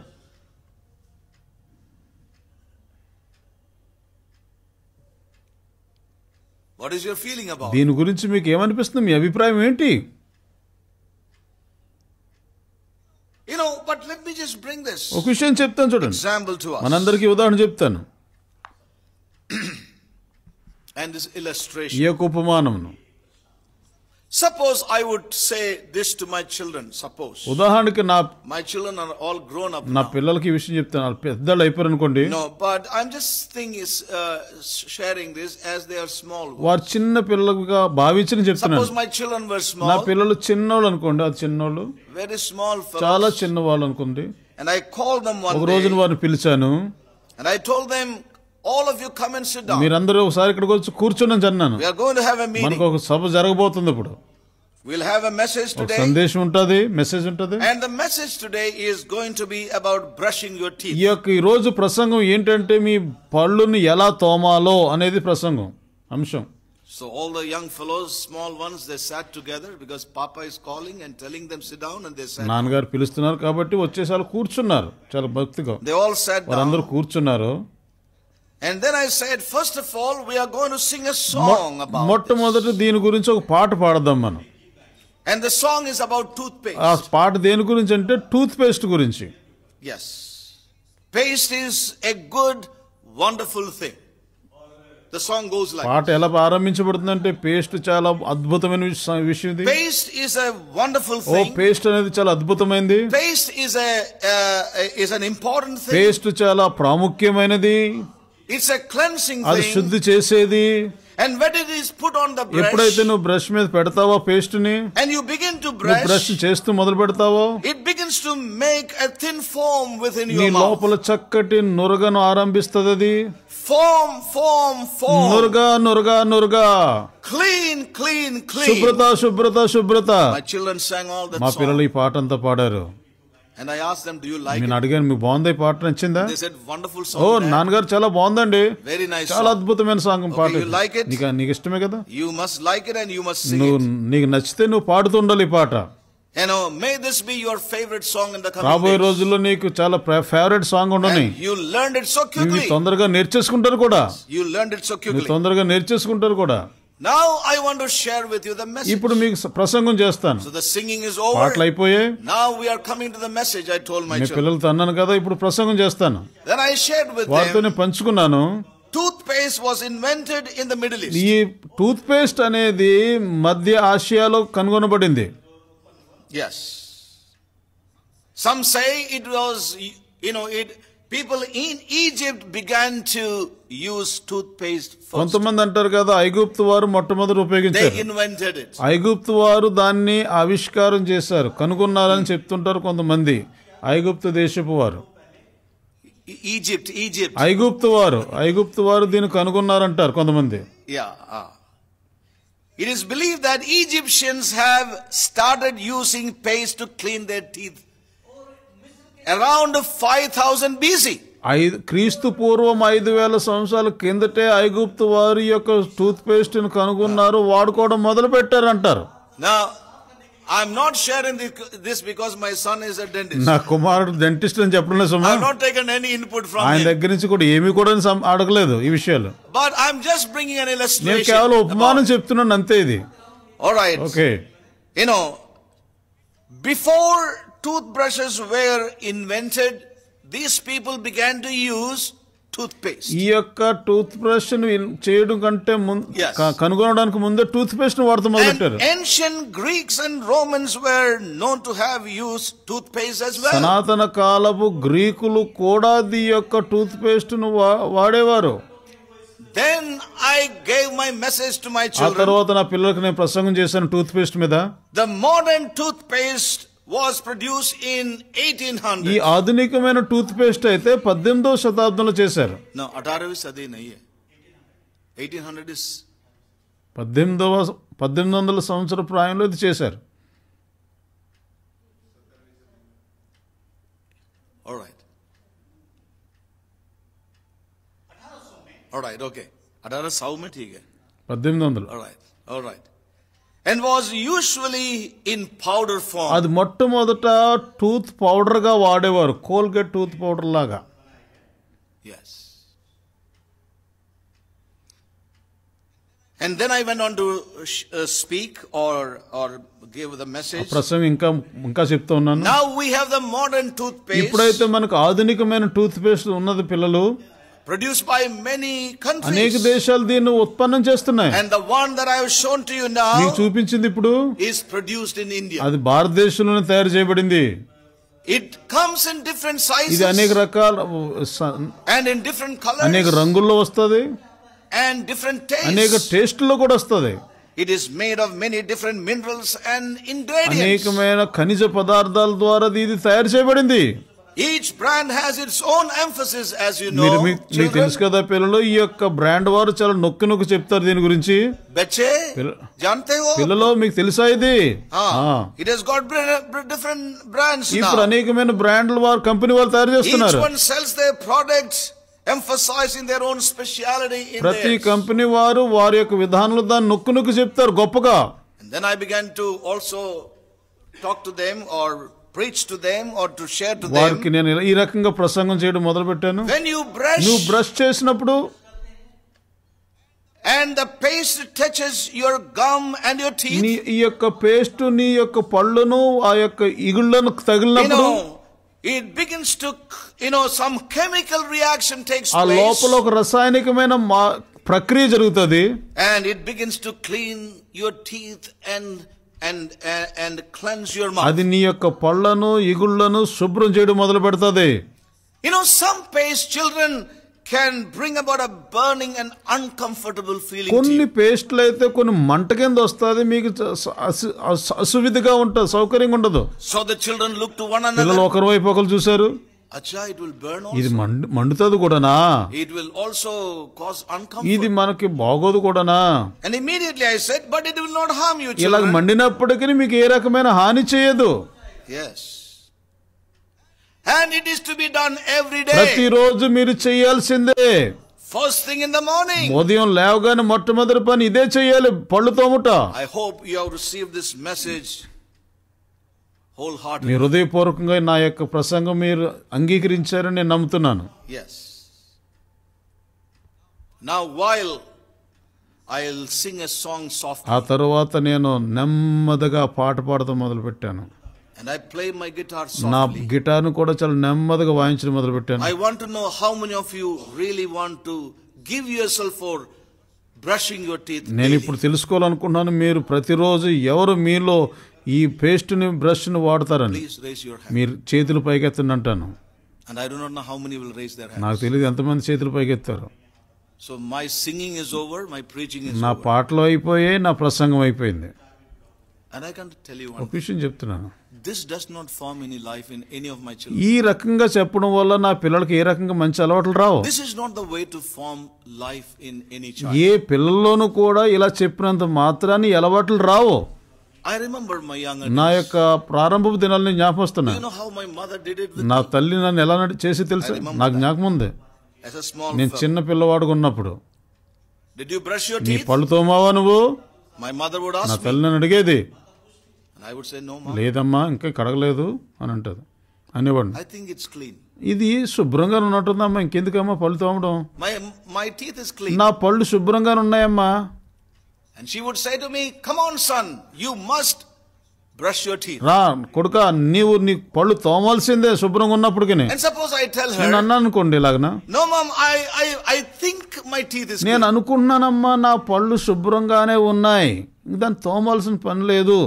దీని గురించి మీకు ఏమనిపిస్తుంది మీ అభిప్రాయం ఏంటి you know but let me just bring this ఒక విషయం చెప్తాను చూడండి ఎగ్జాంపుల్ టు అస్ మనందరికి ఉదాహరణ చెప్తాను అండ్ దిస్ ఇల్లస్ట్రేషన్ ఈ ఉపమానమును suppose I would say this to my children suppose ఉదాహరణకి నా my children are all grown up నా పిల్లలకి ఈ విషయం చెప్తాను పెద్దలు అయిపోయారు అనుకోండి no but I am just thing is sharing this as they are small వారు చిన్న పిల్లలుగా భావించిన చెప్తున్నాను suppose my children were small నా పిల్లలు చిన్నోళ్ళు అనుకోండి అది చిన్నోళ్ళు వెరీ స్మాల్ చాలా చిన్న వాళ్ళు అనుకోండి and I call them one ఒక రోజున వారిని పిలిచాను and I told them All of you come and sit down. మీరందరూ ఒకసారి ఇక్కడికి వచ్చి కూర్చున్నాను అన్నాను we are going to have a meeting మనకు ఒక సభ జరగబోతుంది ఇప్పుడు We'll have a message today. సందేశం ఉంటది మెసేజ్ ఉంటది And the message today is going to be about brushing your teeth. ఈ యొక్క ఈ రోజు ప్రసంగం ఏంటంటే మీ పళ్ళుని ఎలా తోమాలో అనేది ప్రసంగం అంశం So all the young fellows, small ones, they sat together because Papa is calling and telling them sit down and they sat. నాన్నగారు పిలుస్తున్నారు కాబట్టి వచ్చేసారు కూర్చున్నారు చాలా భక్తిగా. They all sat down. వారందరూ కూర్చున్నారు. And then I said, first of all, we are going to sing a song about మొట్టమొదట దీని గురించి ఒక పాట పాడదాం మనం And the song is about toothpaste. ఆ పాట దేని గురించి అంటే టూత్ పేస్ట్ గురించి. Yes. Paste is a good wonderful thing. The song goes like పాట ఎలా ప్రారంభించబడుతుందంటే పేస్ట్ చాలా అద్భుతమైన విషయం ఇది. Paste is a wonderful thing. ఓ పేస్ట్ అనేది చాలా అద్భుతమైనది. Paste is a uh, is an important thing. Paste చాలా ప్రాముఖ్యమైనది. ఇట్స్ క్లెన్సింగ్ అది శుద్ధి చేసేది and wet it is put on the brush ఎప్పుడైతే నువ్వు బ్రష్ మీద పెడతావో పేస్ట్ ని and you begin to brush brush చేస్తూ మొదలు పెడతావో it begins to make a thin foam within your mouth లోపల చక్కటి నురగను ఆరంభిస్తది అది ఫామ్ ఫామ్ ఫామ్ నురగ నురగ నురగ క్లీన్ క్లీన్ క్లీన్ శుభ్రత శుభ్రత శుభ్రత my children sang all that మా పిల్లలు ఈ పాట అంతా పాడారు అండ్ లైక్ నేను అడిగాను మీకు బాగుంది పాట నచ్చిందా దే సెడ్ వండర్ఫుల్ సాంగ్ ఓ నాన్నగారు చాలా బాగుందండి వెరీ నైస్ చాలా అద్భుతమైన సాంగ్ పాట లైక్ నీకు నీకు ఇష్టమే కదా you must like it and you must sing నువ్వు నీకు నచ్చితే నువ్వు పాడుతూ ఉండాలి ఈ పాట you know may this be your favourite song in the coming రాబోయే రోజుల్లో నీకు చాలా ఫేవరెట్ సాంగ్ ఉండని you learned it so quickly తొందరగా నేర్చేసుకుంటారు కూడా you learned it so quickly తొందరగా నేర్చేసుకుంటారు కూడా now I want to share with you the message ఇప్పుడు మీకు ప్రసంగం చేస్తాను so the singing is over పాటలు అయిపోయాయి now we are coming to the message I told my children పిల్లలతో అన్నాను కదా ఇప్పుడు ప్రసంగం చేస్తాను దెన్ ఐ షేర్డ్ విత్ వాటిని పంచుకున్నాను toothpaste was invented in the Middle East ఈ టూత్ పేస్ట్ అనేది మధ్య ఆసియాలో కనుగొనబడింది yes some say it was you know it people Egypt use కొంతమంది అంటారు కదా ఐగుప్తు వారు మొట్టమొదటి ఉపయోగించారు ఐగుప్తు వారు దాన్ని ఆవిష్కారం చేశారు కనుగొన్నారని hmm. చెప్తుంటారు కొంతమంది ఐగుప్తు దేశపు వారు ఈజిప్ట్ e-, ఈజిప్ట్ ఐగుప్తు వారు ఐగుప్తు వారు దీన్ని కనుగొన్నారంటారు కొంతమంది yeah it is believe that Egyptians have started using paste to clean their teeth around five thousand BC ఐదు క్రీస్తు పూర్వం ఐదు వేల సంవత్సరాల కిందటే ఐగుప్తు వారి యొక్క టూత్ పేస్ట్ ని కనుగొన్నారు వాడుకోవడం మొదలు పెట్టారంటారు I'm not sharing this because my son is dentist నా కుమారుడు డెంటిస్ట్ అని చెప్పడం సుమా not taken any input from ఆయన దగ్గర నుంచి కూడా ఏమీ కూడా అడగలేదు ఈ విషయాలు but I'm just bringing an illustration నేను కేవలం ఉపమానం చెప్తున్నాను అంతే ఇది alright okay you know before toothbrushes were invented, these people began to use toothpaste. ఈ యొక్క టూత్ బ్రష్ చేయడం కంటే కనుగొనడానికి ముందే tooth ancient greeks and romans were known to have used toothpaste as well సనాతన కాలపు గ్రీకులు కూడా ఈ toothpaste then i gave my message to my children the modern toothpaste ఈ ఆధునికమైన టూత్ పేస్ట్ అయితే పద్దెనిమిదవ శతాబ్దంలో చేశారు పద్దెనిమిదవ పద్దెనిమిది వందల సంవత్సర ప్రాయంలో ఇది చేశారు పద్దెనిమిది వందలు and was usually in powder form. అది మొట్టమొదట టూత్ పౌడర్గా వాడేవారు Colgate tooth powder laga. Yes. And then I went on to uh, uh, speak or or give the message. ప్రసంగం inka ఇంకా చెప్తా ఉన్నాను. Now we have the modern toothpaste. ఇప్పుడైతే మనకు ఆధునికమైన టూత్ పేస్ట్ ఉన్నది పిల్లలు. produced by many countries అనేక దేశాలు దీన్ని ఉత్పన్నం చేస్తున్నాయి and the one that i have shown to you now మీకు చూపించింది ఇప్పుడు is produced in india అది భారతదేశంలోనే తయారు చేయబడింది it comes in different sizes. ఇది అనేక రకాల అండ్ ఇన్ డిఫరెంట్ colors. అనేక రంగుల్లో వస్తుంది అండ్ డిఫరెంట్ టేస్ట్ అనేక టేస్ట్లో కూడా వస్తుంది it is made of many different minerals and ingredients. అనేకమైన ఖనిజ పదార్థాల ద్వారా ఇది తయారు చేయబడింది each brand has its own emphasis as you know మీరు తెలుసు కదా పిల్లలు ఈ యొక్క బ్రాండ్ వారు చాలా నొక్కు నొక్కి చెప్తారు దీని గురించి బచ్చే జానతే హో పిల్లలు మీకు తెలుసా ఇది it has got different brands ఇప్పుడు అనేకమైన బ్రాండ్ల వారు కంపెనీ వాళ్ళు తయారు చేస్తున్నారు each one sells they products emphasising their own speciality ప్రతి కంపెనీ వారు వారి యొక్క విధానంలో దాన్ని నొక్కి నొక్కి చెప్తారు గొప్పగా then I began to also talk to them or preach to them or to share to them వారికి నేను ఈ రకంగా ప్రసంగం చేయడం మొదలు పెట్టాను when you brush నువ్వు బ్రష్ చేసినప్పుడు and the paste touches your gum and your teeth నీ ఈ యొక్క పేస్ట్ నీ యొక్క పళ్ళును ఆ యొక్క ఇగుళ్ళను తగిలినప్పుడు it begins to you know some chemical reaction takes place ఆ లోపల ఒక రసాయనికమైన ప్రక్రియ జరుగుతుంది and it begins to clean your teeth and Uh, అది నీ యొక్క పళ్ళను ఇగుళ్లను శుభ్రం చేయడం మొదలు పెడుతుంది you know some paste children can bring about a burning and uncomfortable feel కొన్ని పేస్ట్లు అయితే కొన్ని మంట కింద వస్తుంది మీకు అసువిధగా ఉంటుంది సౌకర్యంగా ఉండదు so the children look to one another ఒకరు వైపు ఒకరు చూశారు ఇది మండుతుంది కూడానా ఇట్ విల్ ఆల్సో కాజ్ ఇది మనకి బాగోదు కూడానా and immediately I but it will not harm ఇలా మండినప్పటికీ మీకు ఏ రకమైన హాని చేయదు yes and it is ప్రతి రోజు మీరు చేయాల్సిందే first thing in the morning ఉదయం లేవగానే మొట్టమొదటి పని ఇదే చేయాలి పళ్ళు తోముట I hope you have received this message మీ హృదయపూర్వకంగా నా యొక్క ప్రసంగం మీరు అంగీకరించారని నేను నమ్ముతున్నాను ఆ తర్వాత నేను నెమ్మదిగా పాట పాడటం మొదలు పెట్టాను నా గిటార్ను కూడా చాలా నెమ్మదిగా వాయించడం మొదలు పెట్టాను I want know how many of you really want to give yourself for brushing your teeth నేను ఇప్పుడు తెలుసుకోవాలనుకుంటున్నాను మీరు ప్రతిరోజు ఎవరు మీలో ఈ పేస్ట్ని బ్రష్ను వాడతారని మీరు చేతులు ఎత్తండి అంటాను నాకు తెలియదు ఎంతమంది చేతులు పైకెత్తారు so my singing is over my preaching నా పాటలు అయిపోయే నా ప్రసంగం అయిపోయింది విషయం చెప్తున్నాను this does not form any life in any of my children ఈ రకంగా చెప్పడం వల్ల నా పిల్లలకి ఏ రకంగా మంచి అలవాట్లు రావు this is not the way to form life in any ఏ పిల్లల్లోనూ కూడా ఇలా చెప్పినంత మాత్రాన్ని అలవాట్లు రావు నా యొక్క ప్రారంభపు దినాలని జ్ఞాపస్తున్నాయి నా తల్లి నన్ను ఎలా చేసి తెలుసు నాకు జ్ఞాపకం ఉంది నేను చిన్న పిల్లవాడుగా ఉన్నప్పుడు నీ పళ్ళు తోమావా నువ్వు నా తల్లి నన్ను అడిగేది లేదమ్మా ఇంకా కడగలేదు అని అంటది అనేవాడు ఇది శుభ్రంగా ఉన్నట్టుందమ్మా ఇంకెందుకమ్మా పళ్ళు తోమడం నా పళ్ళు శుభ్రంగా ఉన్నాయమ్మా And she would say to me, Come on, son, you must brush your teeth. రా కొడుక నీవు నీ పళ్ళు తోమాల్సిందే శుభ్రంగా ఉన్నప్పటికి నేను And suppose I tell her, అన్నాను అనుకోండి ఇలాగన No, mom, I, I, I think my teeth is నేను clean. అనుకున్నానమ్మా నా పళ్ళు శుభ్రంగానే ఉన్నాయి దాన్ని తోమాల్సిన పని లేదు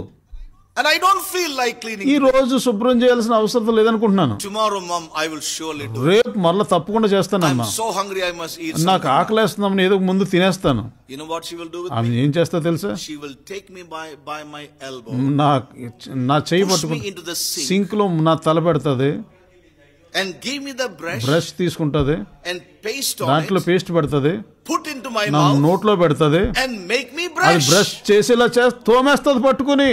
and I don't feel like cleaning. ఈ రోజు శుభ్రం చేయాల్సిన అవసరం లేదనుకుంటున్నాను. Tomorrow mum I will surely do. రేపు మరల తప్పకుండా చేస్తాను అమ్మా. So hungry I I must eat. నాకు ఆకలేస్తుందని ఏదో ముందు తినేస్తాను. You know what she will do with ఆమె ఏం చేస్తా తెలుసా? She will take me by by my elbow. నా నా చేయి పట్టుకుని సింక్ లో నా తల పెడతది. And give me the brush brush తీసుకుంటది అండ్ పేస్ట్ దాంట్లో పేస్ట్ పెడతది పుట్ ఇంటు మై మౌత్ నోట్లో పెడతది and make me brush brush చేసేలా చేస్తా తోమేస్తది పట్టుకుని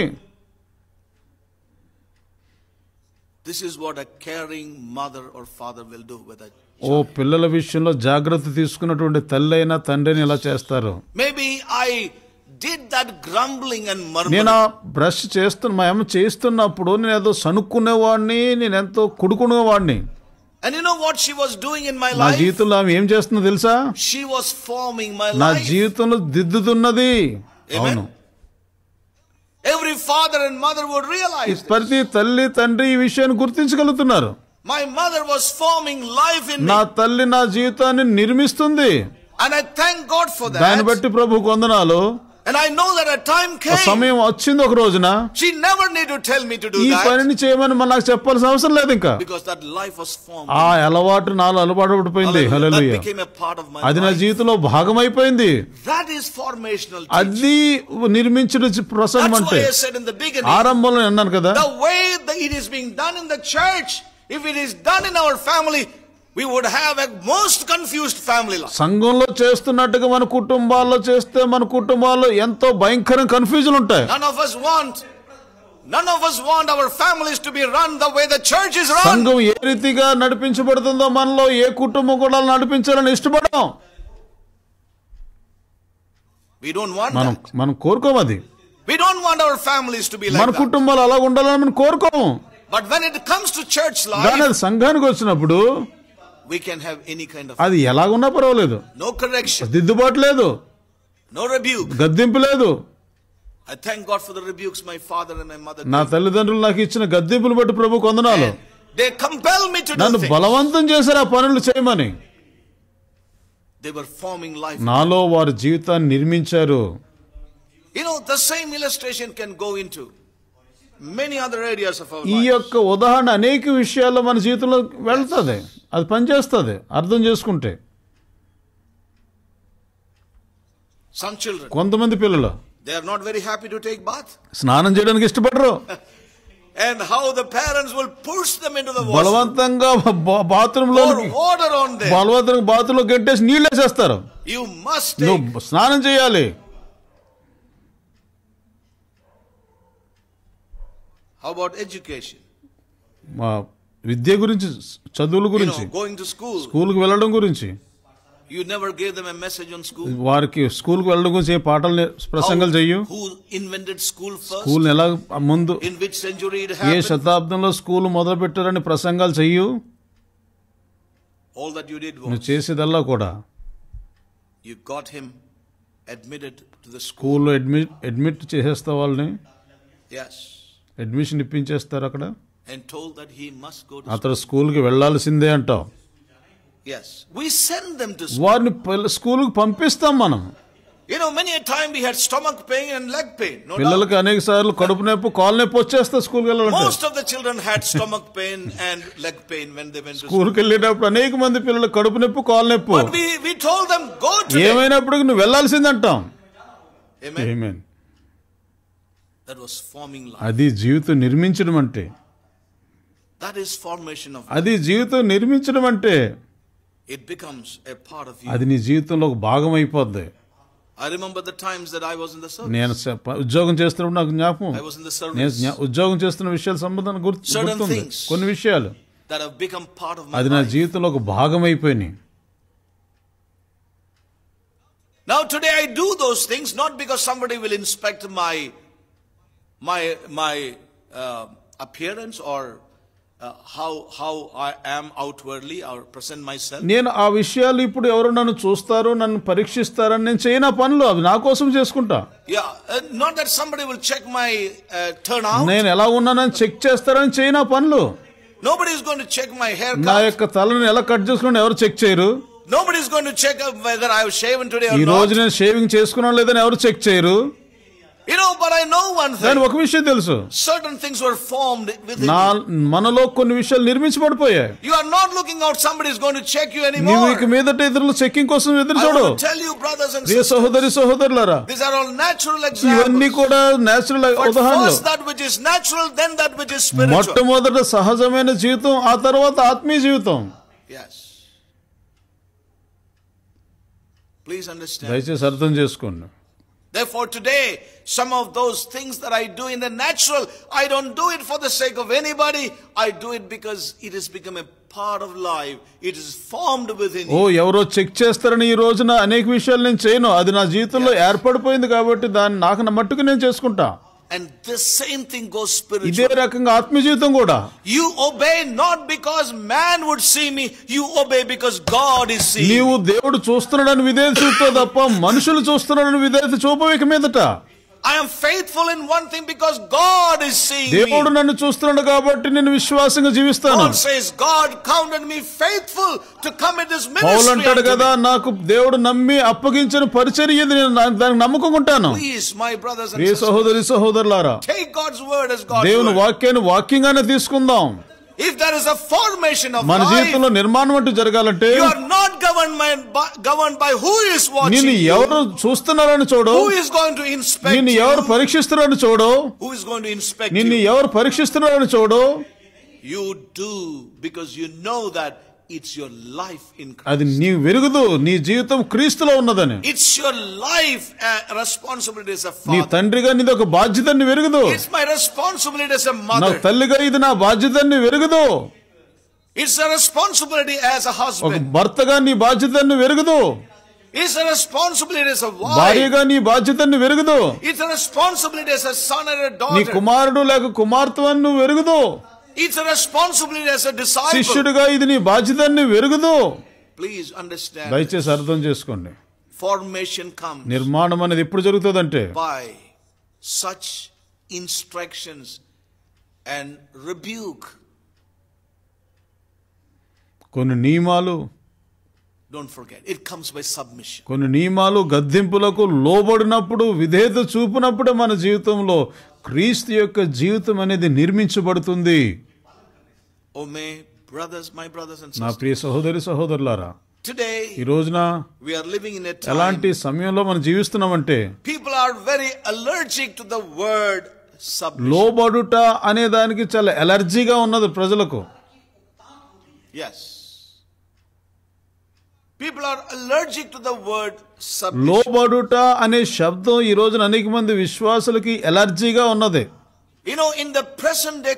this is what a caring mother or father will do with ఓ పిల్లల విషయంలో జాగ్రత్త తీసుకున్నటువంటి తల్లి అయినా తండ్రిని ఇలా చేస్తారు maybe I did that grumbling and murmur నేను బ్రష్ చేస్తున్న మా అమ్మ చేస్తున్నప్పుడు నేను ఏదో సనుక్కునేవాడిని నేను ఎంతో కుడుకునేవాడిని And you know what she was doing in my life? నా జీవితంలో ఆమె ఏం చేస్తుందో తెలుసా? She was forming my life. నా జీవితంలో దిద్దుతున్నది. అవును every father and mother would realise ప్రతి తల్లి తండ్రి ఈ విషయాన్ని గుర్తించగలుగుతున్నారు my mother was forming life in నా తల్లి నా జీవితాన్ని నిర్మిస్తుంది and I thank God for that దాన్ని బట్టి ప్రభు కొందనాలు And I know that a time came. సమయం వచ్చింది ఒక రోజున. She never need to tell me to do that. ఈ పనిని చేయమని మన నాకు చెప్పాల్సిన అవసరం లేదు Because that life was formed. ఆ అలవాటు నాలో అలవాటు పడిపోయింది. హల్లెలూయా. That became a part of my అది నా జీవితంలో భాగం That is formational. అది నిర్మించిన ప్రసంగం అంటే. That's why I the beginning. The way that it is being done in the church, if it is done in our family, we would have a most confused family సంఘంలో చేస్తున్నట్టుగా మన కుటుంబాల్లో చేస్తే మన కుటుంబాల్లో ఎంతో భయంకరం కన్ఫ్యూజన్ ఉంటాయి none of us want none of us want our families to be run the way the church is run సంఘం ఏ రీతిగా నడిపించబడుతుందో మనలో ఏ కుటుంబం కూడా నడిపించాలని ఇష్టపడం వి డోంట్ వాంట్ మనం మనం కోరుకోం అది we don't want our families to be like మన కుటుంబాలు అలా ఉండాలని మనం కోరుకోము but when it comes to church life సంఘానికి వచ్చినప్పుడు we can have any kind of అది ఎలాగున్నా పర్వాలేదు no correction దిద్దుబాటు లేదు no rebuke గద్దింపు లేదు I thank God for the rebukes my father and my mother నా తల్లిదండ్రులు నాకు ఇచ్చిన గద్దింపులు బట్టి ప్రభు కొందనాలు they compel me to నన్ను బలవంతం చేశారు ఆ పనులు చేయమని they were forming life నాలో వారి జీవితాన్ని నిర్మించారు you know the same illustration can go into ఈ యొక్క ఉదాహరణ అనేక విషయాల్లో మన జీవితంలో వెళ్తుంది అది పనిచేస్తుంది అర్థం చేసుకుంటే కొంతమంది పిల్లలు very happy to take bath స్నానం చేయడానికి ఇష్టపడరు and how the parents will push them into the wash బలవంతంగా బాత్రూమ్ లో వాటర్ ఆన్ దెం బలవంతంగా నీళ్ళు వేసేస్తారు యు స్నానం చేయాలి హౌ అబౌట్ ఎడ్యుకేషన్ మా విద్య గురించి చదువుల గురించి గోయింగ్ టు స్కూల్ స్కూల్కి వెళ్ళడం గురించి you never gave them a message on school వారికి స్కూల్ కు వెళ్ళడం గురించి పాటలు పాఠాలు ప్రసంగాలు చేయు who invented school first school ఎలా ముందు ఇన్ విచ్ సెంచురీ ఇట్ ఏ శతాబ్దంలో స్కూల్ మొదలు పెట్టారని ప్రసంగాలు చేయు all that you did was చేసేదల్లా కూడా you got him admitted to the school admit admit చేసేస్తా వాళ్ళని yes అడ్మిషన్ ఇప్పించేస్తారు అక్కడ and అతను స్కూల్కి వెళ్లాల్సిందే అంటాం yes we send them to school వారిని స్కూల్కి పంపిస్తాం మనం you know many a time we had stomach pain and leg pain no పిల్లలకు అనేక సార్లు కడుపు నొప్పి కాలు నొప్పి వచ్చేస్తా స్కూల్కి వెళ్ళాలంటే most of the children had stomach pain and leg pain when they went to school కి వెళ్ళేటప్పుడు అనేక మంది పిల్లలు కడుపు నొప్పి కాలు నొప్పి but we we told them go to ఏమైనప్పటికీ నువ్వు వెళ్ళాల్సిందే అంటాం amen amen అది జీవితం నిర్మించడం అంటే అది జీవితం నిర్మించడం అంటే అది నీ జీవితంలో ఒక భాగం అయిపోద్ది నేను ఉద్యోగం చేస్తున్నప్పుడు నాకు జ్ఞాపకం నేను ఉద్యోగం చేస్తున్న విషయాల సంబంధం గుర్తుంది కొన్ని విషయాలు అది నా జీవితంలో ఒక భాగం అయిపోయినాయి Now today I do those things not because somebody will inspect my my, my uh, appearance or uh, how, how I am outwardly or present myself. నేను ఆ విషయాలు ఇప్పుడు ఎవరు నన్ను చూస్తారు నన్ను పరీక్షిస్తారని నేను cheyina panlu adu na kosam cheskunta Yeah, uh, not that somebody will check my uh, turn out turnout. నేను ఎలా check chestaru చేస్తారని cheyina panlu Nobody is going to check my haircut. na yokka talanu ela cut చేసుకుని evaru check cheyaru Nobody is going to check up whether I have shaven today or ఈ not. రోజు నేను షేవింగ్ చేసుకున్నాను లేదని evaru check cheyaru You know, but I know one thing. నేను ఒక విషయం తెలుసు. Certain things were formed within నా మనలో కొన్ని విషయాలు నిర్మించబడిపోయాయి. You are not looking out somebody is going to check you anymore. నీ ఇక మీదట ఇతరులు చెకింగ్ కోసం ఎదురు చూడు. I Tell you brothers and sisters. సోదరి సోదరులారా. These are all natural examples. ఇవన్నీ కూడా నేచురల్ ఉదాహరణలు. First that which is natural then that which is spiritual. మొట్టమొదట సహజమైన జీవితం ఆ తర్వాత ఆత్మీయ జీవితం. Yes. Please understand. దయచేసి అర్థం చేసుకోండి. Therefore, today, some of those things that I do in the natural, I don't do it for the sake of anybody. I do it because it has become a part of life. It is formed within you. oh, ఓ ఎవరో చెక్ చేస్తారని ఈ రోజున అనేక విషయాలు నేను చేయను అది నా జీవితంలో ఏర్పడిపోయింది కాబట్టి దాన్ని నాకు మట్టుకు నేను చేసుకుంటా And the same thing goes spiritually. ఇదే రకంగా ఆత్మ జీవితం కూడా you obey not because man would see me you obey because God is seeing నీవు దేవుడు చూస్తున్నాడని విధేయత చూపుతావు తప్ప మనుషులు చూస్తున్నాడని విధేయత చూపవేక మీదట I'm faithful in one thing because God is seeing దేవుడు నన్ను చూస్తున్నాడు కాబట్టి నేను విశ్వాసంగా జీవిస్తాను God says God counted me faithful to come in this ministry Paul అంటాడు కదా నాకు దేవుడు నమ్మి అప్పగించిన పరిచర్య నేను దానికి నమ్మకం ఉంటాను ప్లీజ్ మై బ్రదర్స్ అండ్ సహోదరి సహోదరులారా take God's word as God దేవుని వాక్యాన్ని వాక్యంగానే తీసుకుందాం if there is a formation of మన జీవితంలో నిర్మాణం అంటూ జరగాలంటే you are not government govern by who is watching నిన్ను ఎవరు చూస్తున్నారని చూడు who is going to inspect నిన్ను ఎవరు పరీక్షిస్తున్నారని చూడో who is going to inspect నిన్ను ఎవరు పరీక్షిస్తున్నారని చూడో you do because you know that it's your life in అది నీ వెరుగుదు నీ జీవితం క్రీస్తులో ఉన్నదని it's your life responsibilities as నీ తండ్రిగా నీది ఒక బాధ్యత వెరుగుదు it's my responsibilities as mother నా తల్లిగా ఇది నా బాధ్యత నీ వెరుగుదు it's a responsibility as a husband ఒక భర్తగా నీ బాధ్యత నీ వెరుగుదు ఇట్స్ రెస్పాన్సిబిలిటీ భార్యగా నీ బాధ్యతను వెరుగుదు ఇట్స్ రెస్పాన్సిబిలిటీ నీ కుమారుడు లేక కుమార్తెను వెరుగుదు it's responsibility as a disciple శిష్యుడిగా ఇది నీ బాధ్యత వెరుగుదు ప్లీజ్ అండర్స్టాండ్ దయచేసి అర్థం చేసుకోండి ఫార్మేషన్ కమ్ నిర్మాణం అనేది ఎప్పుడు జరుగుతుందంటే by such instructions and rebuke కొన్ని నియమాలు don't forget it comes by submission కొన్ని నియమాలు గద్దెంపులకు లోబడినప్పుడు విధేయత చూపినప్పుడే మన జీవితంలో క్రీస్తు యొక్క జీవితం అనేది నిర్మించబడుతుంది నా ప్రియ సహోదరి సహోదరులారా ఈ రోజున ఎలాంటి సమయంలో మనం జీవిస్తున్నామంటే people are very allergic to the word లోబడుట అనే దానికి చాలా ఎలర్జీగా ఉన్నది ప్రజలకు people are to the word లోబడుట అనే శబ్దం ఈ రోజున అనేక మంది విశ్వాసులకి ఎలర్జీగా ఉన్నది ఇన్ ద డే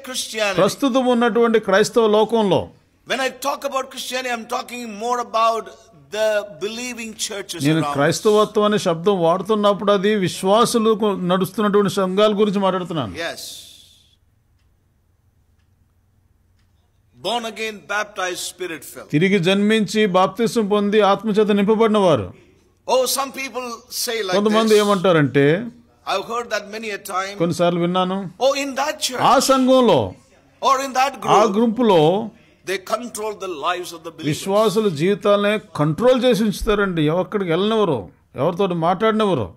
ప్రస్తుతం ఉన్నటువంటి క్రైస్తవ లోకంలో When I talk about Christianity, I'm talking more about the believing churches. నేను క్రైస్తవత్వం అనే శబ్దం వాడుతున్నప్పుడు అది విశ్వాసులు నడుస్తున్నటువంటి సంఘాల గురించి మాట్లాడుతున్నాను. Yes. born again baptized spirit filled తిరిగి జన్మించి బాప్తిసం పొంది ఆత్మ చేత నింపబడిన వారు oh oh, some people say like కొంతమంది ఏమంటారంటే I heard that many a time కొన్నిసార్లు విన్నాను oh oh, in that church ఆ సంఘంలో or ఇన్ that group ఆ గుంపులో they control the lives of the believers విశ్వాసుల జీవితాలనే కంట్రోల్ చేసి ఉంచుతారండి ఎవరిక్కడికి వెళ్ళనవరో ఎవరితో మాట్లాడినవరు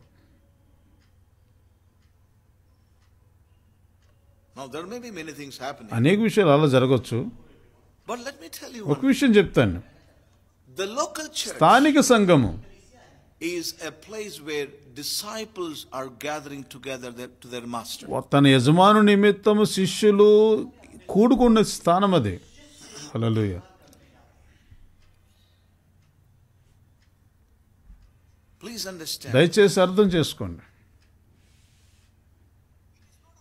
అనేక విషయాలు అలా జరగచ్చు ఒక విషయం చెప్తాను స్థానిక సంఘము తన యజమాను నిమిత్తము శిష్యులు కూడుకున్న స్థానం అది హలలుయ దయచేసి అర్థం చేసుకోండి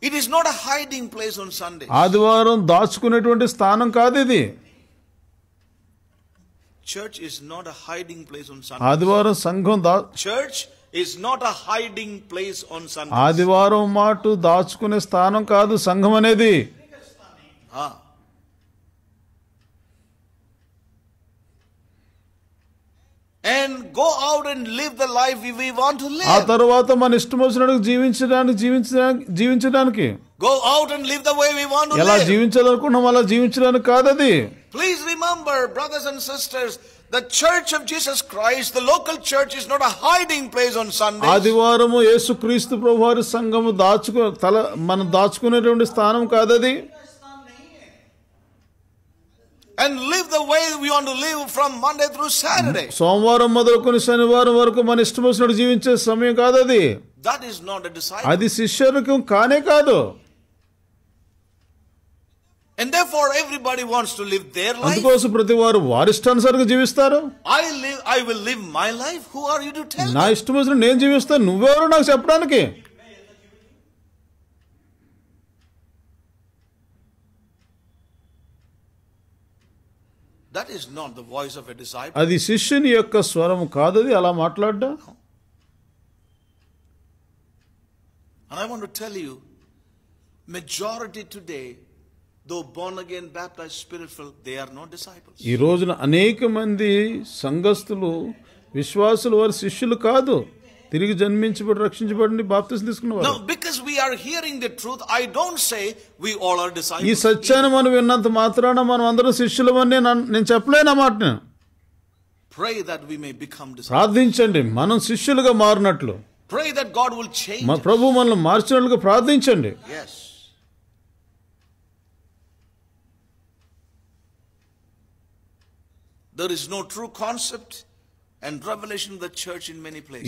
it is not hiding place on Sunday ఆదివారం దాచుకునేటువంటి స్థానం కాదు ఇది church is not a hiding place on Sunday ఆదివారం సంఘం church is not a hiding place on Sunday ఆదివారం మాట దాచుకునే స్థానం కాదు సంఘం అనేది ah. And go out and live the life we want to live ఆ తర్వాత మన ఇష్టం వచ్చినట్టు జీవించడానికి జీవించడానికి జీవించడానికి go out and live the way we want to ఎలా జీవించాలనుకుంటున్నాం అలా జీవించడానికి కాదు అది please remember brothers and sisters The church of Jesus Christ, the local church, is not a hiding place on Sunday. ఆదివారము యేసుక్రీస్తు ప్రభువారి సంఘము దాచుకు తల మనం దాచుకునేటువంటి స్థానం కాదది and live the way we want to live from Monday through Saturday సోమవారం మొదలుకొని శనివారం వరకు మన ఇష్టం వచ్చినట్టు జీవించే సమయం కాదు అది that is not a decide అది శిష్యులకు కానే కాదు And therefore everybody wants to live their life. అందుకోసం ప్రతి వారు వారి ఇష్టానుసారంగా జీవిస్తారు. I live I will live my life. Who are you to tell? నా ఇష్టం వచ్చినట్టు నేను జీవిస్తాను. నువ్వెవరు నాకు చెప్పడానికి? That is not the voice of a disciple అది శిష్యుని యొక్క స్వరం కాదు అది అలా మాట్లాడడం and I want to tell you majority today though born again baptised spiritual they are not disciples ఈ రోజున అనేక మంది సంఘస్థులు విశ్వాసులు వారి శిష్యులు కాదు తిరిగి జన్మించబడి రక్షించబడి బాప్తిసం తీసుకున్నవారు Now, because we are hearing the truth, I don't say we all are disciples. ఈ సత్యాన్ని మనం విన్నంత మాత్రాన మనం అందరం శిష్యులమని నేను చెప్పలేను ఆ మాట Pray that we may become disciples. ప్రార్థించండి మనం శిష్యులుగా మారినట్లు. Pray that God will change. మా ప్రభు మనల్ని మార్చినట్లుగా ప్రార్థించండి. Yes. There is no true concept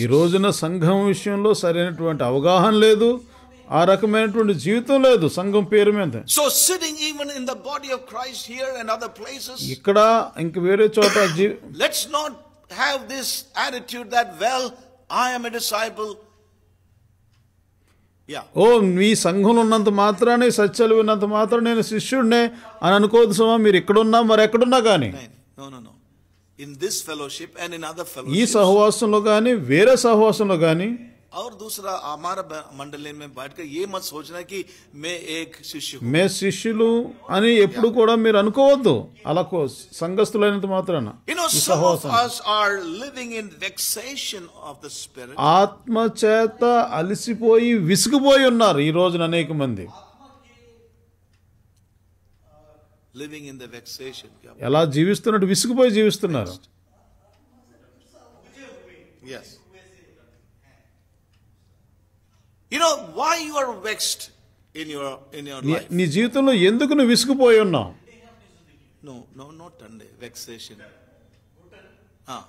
ఈ రోజున సంఘం విషయంలో సరైనటువంటి అవగాహన లేదు ఆ రకమైనటువంటి జీవితం లేదు సంఘం పేరు మీద so sitting even in the body of Christ here and other places ఇక్కడ ఇంక వేరే చోట let's not have this attitude that well I am a disciple oh మీ సంఘంలో ఉన్నంత మాత్రమే సత్యాలు ఉన్నంత మాత్రం నేను శిష్యుడినే అని అనుకోవద్దు సమా మీరు ఇక్కడున్నా మరి ఎక్కడున్నా కానీ in this fellowship and in other fellow ఈ సహవాసంలో కానీ వేరే సహవాసంలో కానీ और दूसरा हमारा మండలి में बैठकर ఏ मत सोचना कि मैं एक शिष्य మే శిష్యులు అని ఎప్పుడు కూడా మీరు అనుకోవద్దు అలా సంఘస్థులైనంత మాత్రాన ఆత్మ చేత అలసిపోయి విసిగిపోయి ఉన్నారు ఈ రోజున అనేక మంది ఎలా జీవిస్తున్నట్టు విసుగుపోయి జీవిస్తున్నారు నీ జీవితంలో ఎందుకు నువ్వు విసుగుపోయి ఉన్నావు ah.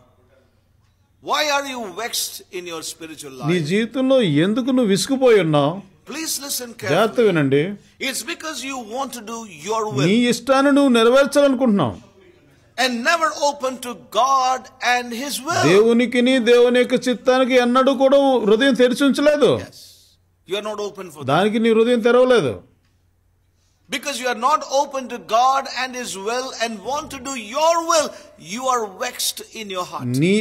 Why are you vexed in your spiritual life? నీ జీవితంలో ఎందుకు నువ్వు విసుగుపోయి ఉన్నావు ప్లీజ్ లిసన్ జాగ్రత్తగా వినండి it's because you want to do your will నీ ఇష్టాన్ని నువ్వు నెరవేర్చాలనుకుంటున్నావు and never open to God and his will దేవునికి దేవుని యొక్క చిత్తానికి ఎన్నడూ కూడా హృదయం తెరిచి ఉంచలేదు you are not open for దానికి నీ హృదయం తెరవలేదు because you are not open to God and His will and want to do your will, you are vexed in your heart. నీ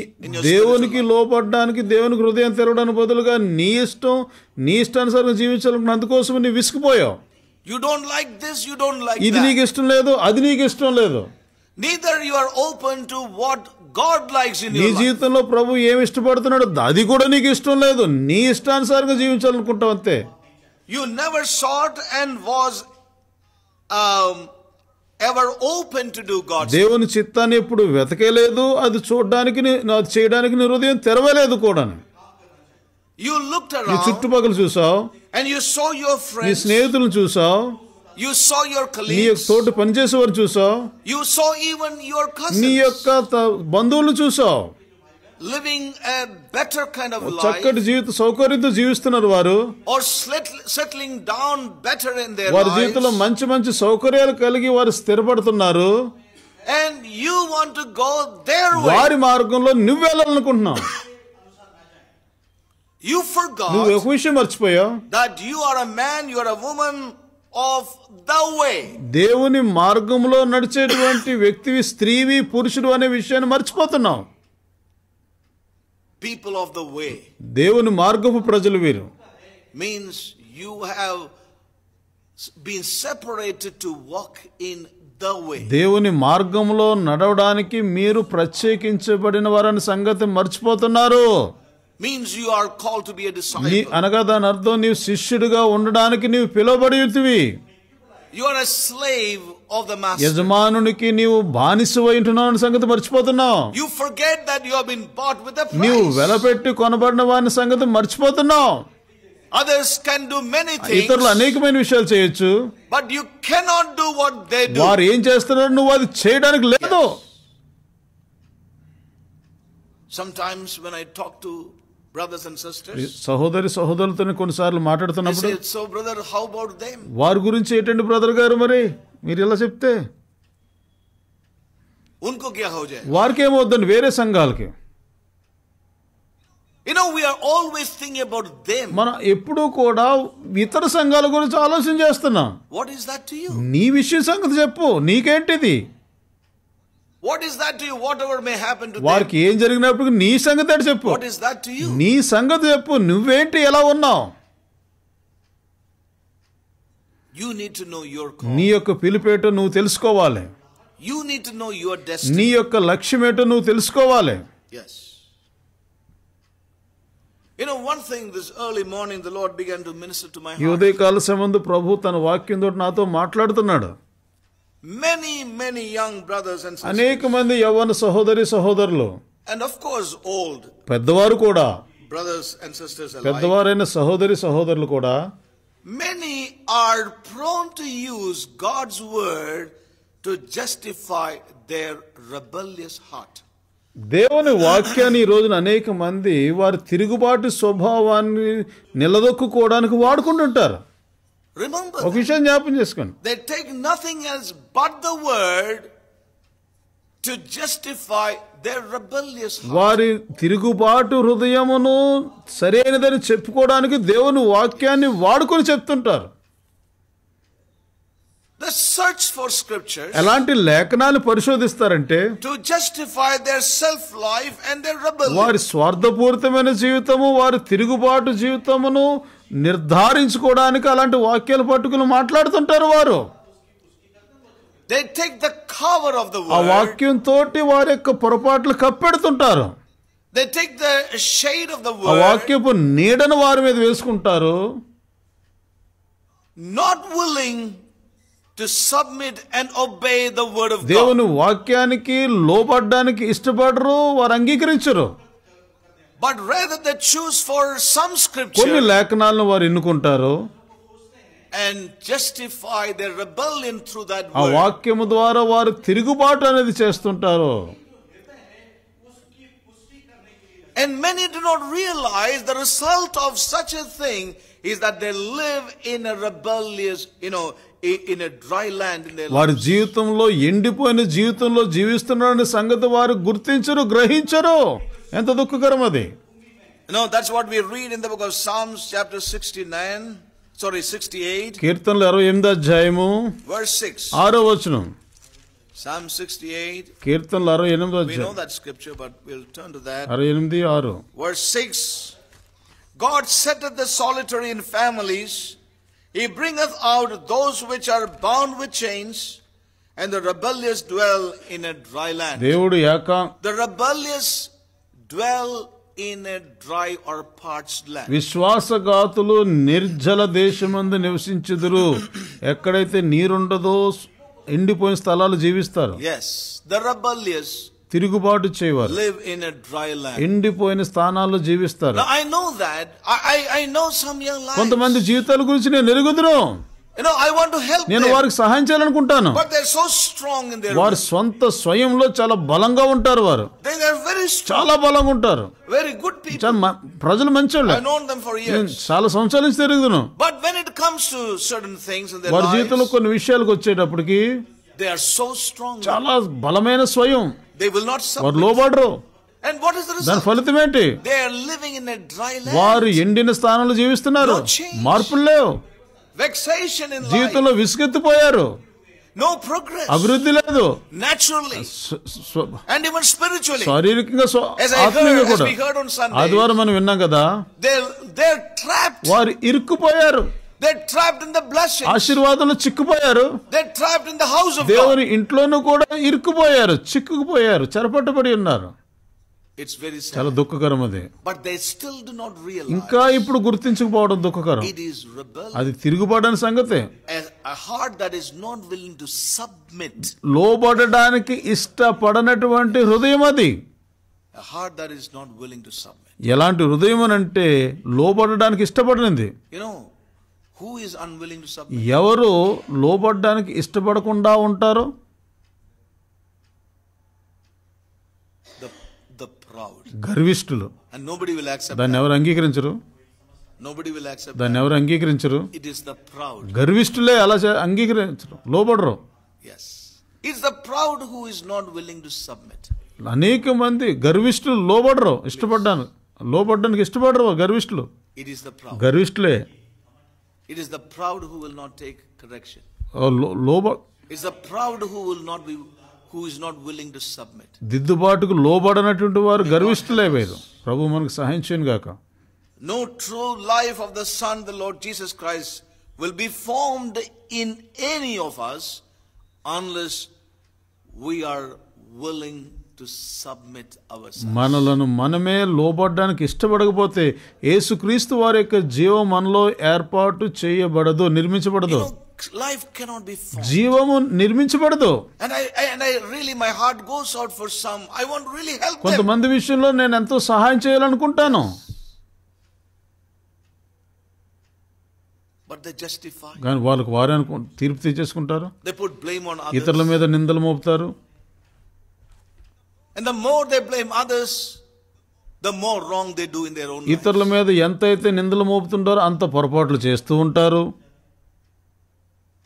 దేవునికి లోపడడానికి దేవునికి హృదయం తెరవడానికి బదులుగా నీ ఇష్టం నీ ఇష్టానుసారం జీవించాలని అందుకోసం నీ విసిగిపోయావు you don't like this you don't like ఇది నీకు ఇష్టం లేదు అది నీకు ఇష్టం లేదు neither you are open to what God likes in నీ జీవితంలో ప్రభు ఏమి ఇష్టపడుతున్నాడో అది కూడా నీకు ఇష్టం లేదు నీ ఇష్టానుసారంగా జీవించాలనుకుంటావు అంతే you never sat and was ever open to do దేవుని చిత్తాన్ని ఎప్పుడు వెతకలేదు అది చూడడానికి అది చేయడానికి నీ హృదయం తెరవలేదు కూడా యు లుక్డ్ అరౌండ్ చుట్టుపక్కల చూసావు and you saw your friends నీ స్నేహితులను చూసావు యు సో యువర్ కలీగ్స్ నీ తోటి పనిచేసేవారు చూసావు you saw even your cousins నీ యొక్క బంధువులను చూసావు living a better kind of చక్కటి జీవిత సౌకర్యంతో జీవిస్తున్నారు వారు or settling down better in their వారి జీవితంలో మంచి మంచి సౌకర్యాలు కలిగి వారు స్థిరపడుతున్నారు and you want to go their వారి మార్గంలో నువ్వు వెళ్ళాలనుకుంటున్నావు you forgot నువ్వు ఒక విషయం మర్చిపోయావు that you are a man you are a woman of the way దేవుని మార్గంలో నడిచేటువంటి వ్యక్తివి స్త్రీవి పురుషుడు అనే విషయాన్ని మర్చిపోతున్నావు people of the way దేవుని మార్గపు ప్రజలు వీరు means you have been separated to walk in the way దేవుని మార్గంలో నడవడానికి మీరు ప్రత్యేకించబడిన వారని సంగతి మర్చిపోతున్నారు means you are called to be a disciple అనగా దాని అర్థం నీవు శిష్యుడిగా ఉండడానికి నీవు పిలువబడితివి you are a slave యజమానునికి నీవు బానిసవై ఉంటున్నావు సంగతి మర్చిపోతున్నావు యు ఫర్గెట్ దట్ విత్ నీవు వెలపెట్టి కొనబడిన వాని సంగతి మర్చిపోతున్నావు others can do many things ఇతరులు అనేకమైన విషయాలు చేయొచ్చు but you cannot do what they do. వారు ఏం చేస్తున్నారు నువ్వు అది చేయడానికి లేదు sometimes when i talk to brothers and sisters సహోదరి సహోదరులతో కొన్నిసార్లు మాట్లాడుతున్నప్పుడు so brother how about them వారి గురించి ఏంటండి బ్రదర్ గారు మరి మీరు ఇలా చెప్తే వారికి ఏమవుద్దండి వేరే సంఘాలకి మనం ఎప్పుడూ కూడా ఇతర సంఘాల గురించి ఆలోచన చేస్తున్నాం వాట్ ఈస్ దట్ యూ నీ విషయం సంగతి చెప్పు నీకేంటిది what is that you whatever may happen to వారికి ఏం జరిగినప్పుడు నీ సంగతి చెప్పు what is that to you నీ సంగతి చెప్పు నువ్వేంటి ఎలా ఉన్నావు నీ యొక్క పిలిపేటో నువ్వు తెలుసుకోవాలి నీ యొక్క లక్ష్యమేటో నువ్వు తెలుసుకోవాలి ఉదయకాల సంబంధం ప్రభు తన వాక్యం తోటి నాతో మాట్లాడుతున్నాడు అనేక మంది యవ్వన సహోదరి సహోదరులు పెద్దవారు కూడా పెద్దవారైన సహోదరి సహోదరులు కూడా many are prone to use God's word to justify their rebellious heart. దేవుని వాక్యాన్ని ఈ రోజున అనేక మంది వారి తిరుగుబాటు స్వభావాన్ని నిలదొక్కుకోవడానికి వాడుకుంటుంటారు ఒక విషయం జ్ఞాపం చేసుకోండి they take nothing else but the word వారి తిరుగుబాటు హృదయమును సరైనదని చెప్పుకోవడానికి దేవుని వాక్యాన్ని వాడుకొని చెప్తుంటారు ఎలాంటి లేఖనాలు పరిశోధిస్తారంటే వారి స్వార్థపూరితమైన జీవితము వారి తిరుగుబాటు జీవితమును నిర్ధారించుకోవడానికి అలాంటి వాక్యాలు పట్టుకుని మాట్లాడుతుంటారు వారు They take the cover of the word. ఆ వాక్యం తోటి వారి యొక్క పొరపాట్లు కప్పెడుతుంటారు. They take the shade of the word. ఆ వాక్యపు నీడను వారి మీద వేసుకుంటారు. Not willing to submit and obey the word of God. దేవుని వాక్యానికి లోబడ్డానికి ఇష్టపడరు వారు అంగీకరించరు. But rather they choose for some scripture. కొన్ని లేఖనాలను వారు ఎన్నుకుంటారు. ఆ వాక్యము ద్వారా వారు తిరుగుబాటు అనేది చేస్తుంటారు And many do not realize the result of such a thing is that they live in a rebellious, you know, in a dry land. In their వారి జీవితంలో ఎండిపోయిన జీవితంలో జీవిస్తున్నారనే సంగతి వారు గుర్తించరు గ్రహించరు ఎంత దుఃఖకరం అది No, that's what we read in the book of Psalms chapter 69. Sorry, sixty-eight. Eight కీర్తనలు అరవై అధ్యాయము వర్స్ సిక్స్ ఆరో వచనం Psalm 68. కీర్తనలు అరవై ఎనిమిది We know that scripture, but we'll turn to that. Verse 6 God setteth the solitary in families, He bringeth out those which are bound with chains, and the rebellious dwell in a dry land. దేవుడు The rebellious dwell in dry or విశ్వాసఘాతులు నిర్జల దేశమందు నివసించుదురు ఎక్కడైతే నీరుండదో ఎండిపోయిన స్థలాలు జీవిస్తారు ఎస్ ద తిరుగుబాటు చేయవాలి లివ్ ఇన్ డ్రై ల్యాండ్ ఎండిపోయిన స్థానాల్లో జీవిస్తారు I know that I I know some young కొంతమంది జీవితాల గురించి నేను ఎరుగుదును నేను వారికి సహాయం చేయాలనుకుంటాను వారి సొంత స్వయంలో చాలా బలంగా ఉంటారు వారు చాలా బలంగా ఉంటారు వెరీ గుడ్ ప్రజలు మంచోళ్ళు చాలా సంవత్సరాల నుంచి తిరుగుదును వారి జీవితంలో కొన్ని విషయాలకు వచ్చేటప్పటికి చాలా బలమైన స్వయం వారు లోబడరు దాని ఫలితం ఏంటి వారు ఎండిన స్థానంలో జీవిస్తున్నారు మార్పులు లేవు జీవితంలో విసుగెత్తిపోయారు నో ప్రోగ్రెస్ అభివృద్ధి లేదు అండ్ ఆదివారం మనం విన్నాం కదా దే దే వారు ఇరుక్కుపోయారు ఇన్ ద ఆశీర్వాదంలో చిక్కుపోయారు ఇన్ ద హౌస్ దేవుని ఇంట్లోనూ కూడా ఇరుక్కుపోయారు చిక్కుకుపోయారు చెరపట్టుబడి ఉన్నారు ఇట్స్ వెరీ చాలా దుఃఖకరం అది but they still do not real ఇంకా ఇప్పుడు గుర్తించకపోవడం దుఃఖకరం ఇట్ ఇస్ రిబెల్ అది తిరుగుబాటని సంగతే a heart that is not willing to submit లోబడడానికి ఇష్టపడనటువంటి హృదయం అది a heart that is not willing to submit ఎలాంటి హృదయం అంటే లోబడడానికి ఇష్టపడనిది you know who is unwilling to submit ఎవరు లోబడడానికి ఇష్టపడకుండా ఉంటారో ద ప్రౌడ్ గర్విష్ఠులు దాన్ని ఎవరు అంగీకరించరు దాన్ని ఎవరు అంగీకరించరు ఇట్ ద ప్రౌడ్ గర్విష్ఠులే అలా అంగీకరించరు లోబడరు ద ప్రౌడ్ హూ అనేక మంది గర్విష్ఠులు లోబడరు ఇష్టపడ్డాను లోబడ్డానికి ఇష్టపడరు గర్విష్ఠులు ఇట్ గర్విష్ఠులే it the proud who will take లోబ the proud who will be who is willing to submit దిద్దుబాటుకు లోబడనటువంటి వారు గర్విస్తులే వేరు ప్రభు మనకు సహాయం చేయను గాక no true life of the Son the Lord Jesus Christ will be formed in any of us unless are willing to submit our మనలను మనమే లోబడ్డానికి ఇష్టపడకపోతే యేసుక్రీస్తు వారి యొక్క జీవం మనలో ఏర్పాటు చేయబడదు నిర్మించబడదు life cannot be formed. జీవము నిర్మించబడదు and i and i really my heart goes out for some i want to really help కొంతమంది విషయంలో నేను ఎంతో సహాయం చేయాలనుకుంటాను but they justify కానీ వాళ్ళకు వారే అనుకు తీర్పు తీర్చేసుకుంటారు they put blame on others ఇతరుల మీద నిందలు మోపుతారు and the more they blame others the more wrong they do in their own ఇతరుల మీద ఎంతైతే నిందలు మోపుతుంటారో అంత పొరపాట్లు చేస్తూ ఉంటారు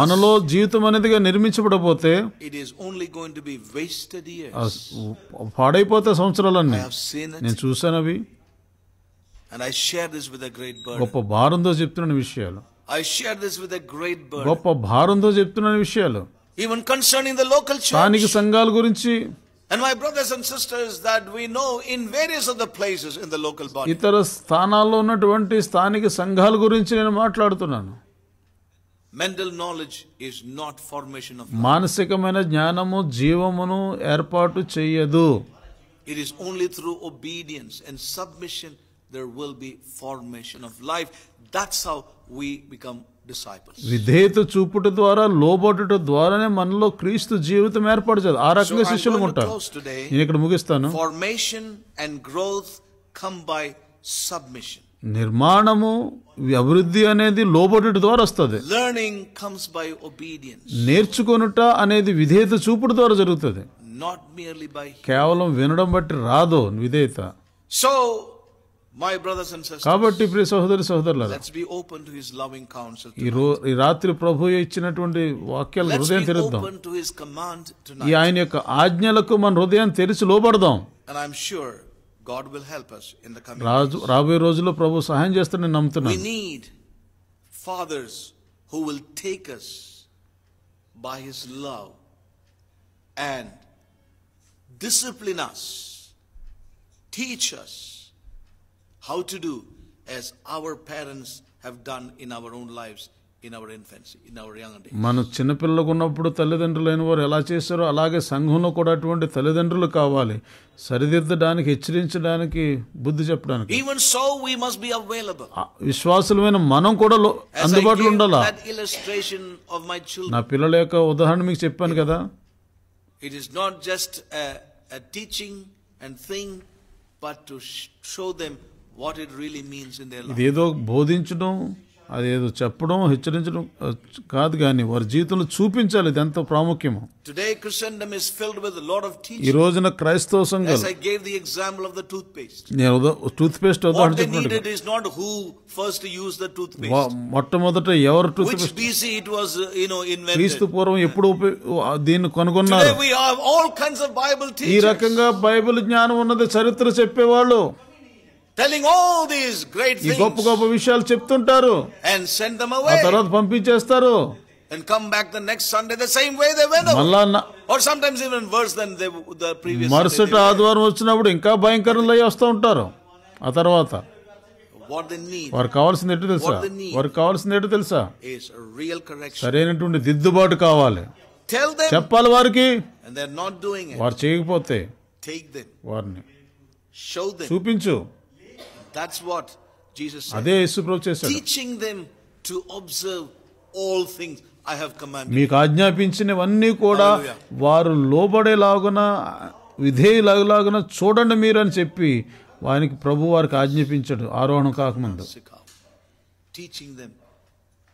మనలో జీవితం అనేదిగా నిర్మించబడపోతే పాడైపోతే సంవత్సరాలన్నీ నేను చూశాను అవి గొప్ప భారంతో చెప్తున్న విషయాలు గొప్ప భారంతో చెప్తున్న విషయాలు ఈవెన్ కన్సర్నింగ్ ద లోకల్ దానికి సంఘాల గురించి And my brothers and sisters that we know in various other places in the local body. ఇతర స్థానాల్లో ఉన్నటువంటి స్థానిక సంఘాల గురించి నేను మాట్లాడుతున్నాను. Mental knowledge is not formation of మానసికమైన జ్ఞానము జీవమును ఏర్పాటు చేయదు. It is only through obedience and submission there will be formation of life. That's how we become విధేయత చూపుట ద్వారా లోబడుట ద్వారానే మనలో క్రీస్తు జీవితం ఏర్పాటు ఆ రకంగా శిష్యులు ఉంటారు నేను ఇక్కడ ముగిస్తాను formation and growth come by submission నిర్మాణము అభివృద్ధి అనేది లోబడుట ద్వారా వస్తుంది లెర్నింగ్ కమ్స్ బై ఒబీడియన్స్ నేర్చుకొనుట అనేది విధేయత చూపుడు ద్వారా జరుగుతుంది నాట్ మియర్లీ బై కేవలం వినడం బట్టి రాదు విధేయత సో కాబట్టి ప్రియ సహోదరి సహోదరులారా ఈ రాత్రి ప్రభు ఇచ్చినటువంటి వాక్యాలు హృదయం తెరుద్దాం ఈ ఆయన యొక్క ఆజ్ఞలకు మన హృదయం తెరిచి లోబడదాం రాజు రాబోయే రోజుల్లో ప్రభు సహాయం చేస్తాడని నమ్ముతున్నాను fathers who will take us by his love and discipline us teach us how to do as our parents have done in our own lives in our infancy, in our young days. మన చిన్నపిల్లలకు ఉన్నప్పుడు తల్లిదండ్రులు అయిన వారు ఎలా చేశారో అలాగే సంఘంలో కూడా అటువంటి తల్లిదండ్రులు కావాలి సరిదిద్దడానికి హెచ్చరించడానికి బుద్ధి చెప్పడానికి even so we must be available విశ్వాసులమైన మనం కూడా అందుబాటులో ఉండాలా ఇలస్ట్రేషన్ ఆఫ్ మై చిల్డ్రన్ నా పిల్లల యొక్క ఉదాహరణ మీకు చెప్పాను కదా it is not just a teaching and thing but to show them what it really means in ఇదేదో బోధించడం అదేదో చెప్పడం హెచ్చరించడం కాదు కానీ వారి జీవితంలో చూపించాలి ఇది ఎంత ప్రాముఖ్యమో ఈ రోజున క్రైస్తవ సంఘం నేను టూత్ పేస్ట్ మొట్టమొదట ఎవరు టూత్ పేస్ట్ uh, క్రీస్తు పూర్వం ఎప్పుడు దీన్ని కనుగొన్నారు ఈ రకంగా బైబిల్ జ్ఞానం ఉన్నది చరిత్ర చెప్పేవాళ్ళు టెలింగ్ ఆల్ దీస్ గ్రేట్ ఈ గొప్ప గొప్ప విషయాలు చెప్తుంటారు అండ్ సెండ్ దమ్ అవే ఆ తర్వాత పంపించేస్తారు and come back the next Sunday the same way they went over. or sometimes even worse than they, the previous మరుసటి ఆదివారం వచ్చినప్పుడు ఇంకా భయంకరంలో వస్తూ ఉంటారు ఆ తర్వాత వారు కావాల్సింది ఎటు తెలుసా వారు కావాల్సింది ఎటు తెలుసా సరైనటువంటి దిద్దుబాటు కావాలి చెప్పాలి వారికి వారు చేయకపోతే వారిని చూపించు దట్స్ వాట్ జీసస్ said. అదే యేసుప్రభు చేశాడు teaching them to observe all things I have command మీకు ఆజ్ఞాపించినవన్నీ కూడా వారు లోబడేలాగున విధేయులాగులాగున చూడండి మీరు అని చెప్పి వానికి ప్రభు వారికి ఆజ్ఞాపించాడు ఆరోహణం కాకముందు teaching them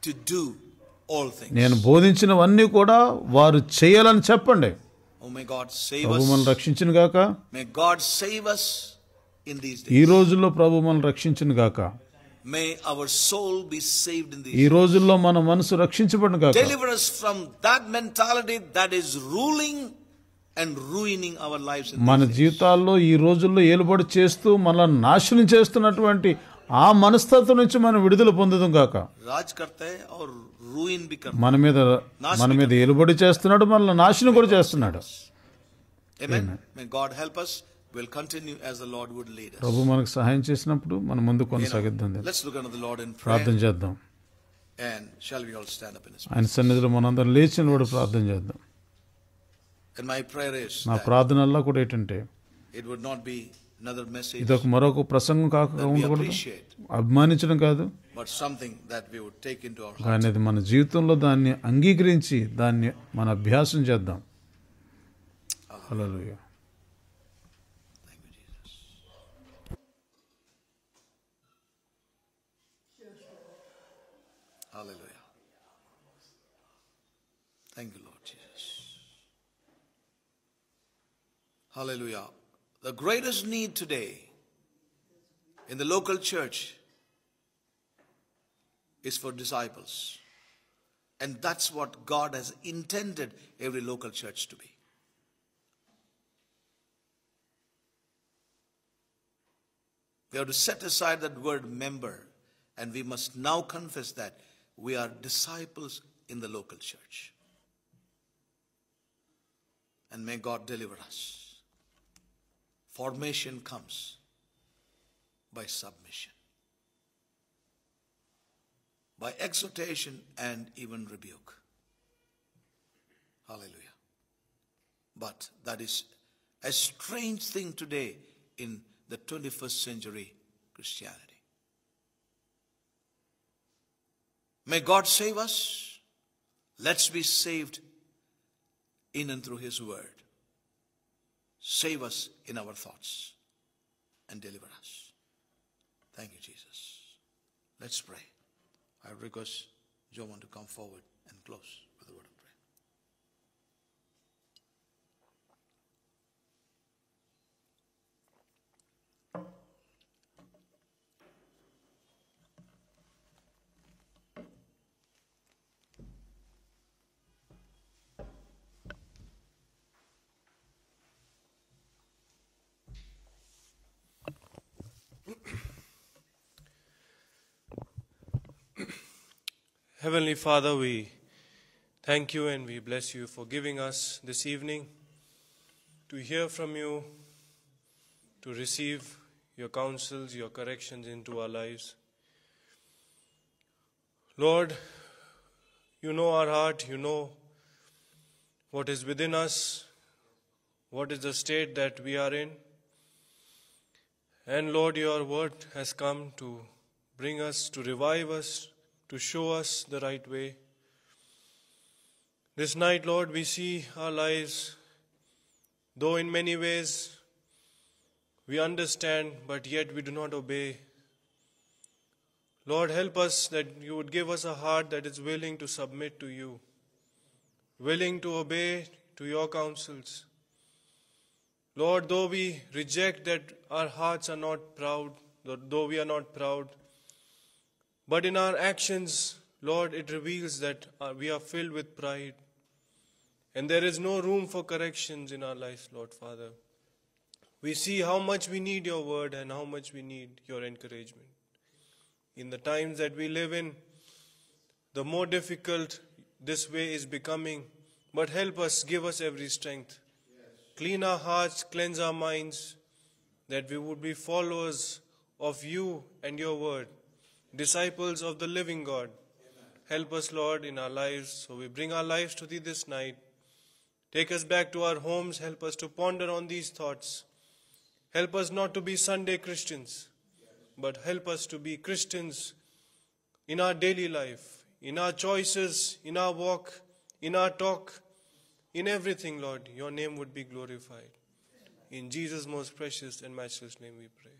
to do all things నేను బోధించినవన్నీ కూడా వారు చేయాలని చెప్పండి oh my God save us ప్రభు మనం రక్షించిన గాక మే గాడ్ సేవ్ us ఈ రోజుల్లో ప్రభు మనం రక్షించను గాక మే అవర్ సోల్ ఈ రోజుల్లో మన మనసు రక్షించబడిన గాక from that mentality that is ruling and our మన జీవితాల్లో ఈ రోజుల్లో ఏలుబడి చేస్తూ మనల్ని నాశనం చేస్తున్నటువంటి ఆ మనస్తత్వం నుంచి మనం విడుదల పొందుదాం కాక రాజ్ రూయిన్ మన మీద మన మీద ఏలుబడి చేస్తున్నాడు మనల్ని నాశనం కూడా చేస్తున్నాడు God help will continue as the Lord would lead us. ప్రభు మనకు సహాయం చేసినప్పుడు మనం ముందు కొనసాగిద్దాం Let's look unto the Lord in prayer. ప్రార్థన చేద్దాం. And shall we all stand up in his presence? ఆయన సన్నిధిలో మనందరం లేచి నిలబడి ప్రార్థన చేద్దాం. And my prayer is నా ప్రార్థనల్లో కూడా ఏంటంటే it would not be another message. ఇదొక మరొక ప్రసంగం కాకుండా ఉండకూడదు. అభిమానించడం కాదు. But something that we would take into our hearts. అనేది మన జీవితంలో దాన్ని అంగీకరించి దాన్ని మన అభ్యాసం చేద్దాం. హల్లెలూయా Hallelujah. The greatest need today in the local church is for disciples. And that's what God has intended every local church to be. We have to set aside that word member and we must now confess that we are disciples in the local church. And may God deliver us. Formation comes by submission, by exhortation and even rebuke. Hallelujah. But that is a strange thing today in the 21st century Christianity. May God save us. Let's be saved in and through His Word. Save us in our thoughts and deliver us. Thank you, Jesus. Let's pray. I request Jovan to come forward and close. Heavenly Father, we thank you and we bless you for giving us this evening to hear from you, to receive your counsels, your corrections into our lives. Lord, you know our heart, you know what is within us, what is the state that we are in. And Lord, your word has come to bring us, to revive us, to show us the right way. This night, Lord, we see our lives, though in many ways we understand, but yet we do not obey. Lord, help us that you would give us a heart that is willing to submit to you, willing to obey to your counsels. Lord, though we reject that our hearts are not proud, though we are not proud, but in our actions, Lord, it reveals that uh, we are filled with pride. And there is no room for corrections in our lives, Lord Father. We see how much we need your word and how much we need your encouragement. In the times that we live in, the more difficult this way is becoming. But help us, give us every strength. Yes. Clean our hearts, cleanse our minds, that we would be followers of you and your word disciples of the living God. Amen. Help us, Lord, in our lives. So we bring our lives to Thee this night. Take us back to our homes. Help us to ponder on these thoughts. Help us not to be Sunday Christians, but help us to be Christians in our daily life, in our choices, in our walk, in our talk, in everything, Lord. Your name would be glorified. In Jesus' most precious and matchless name we pray.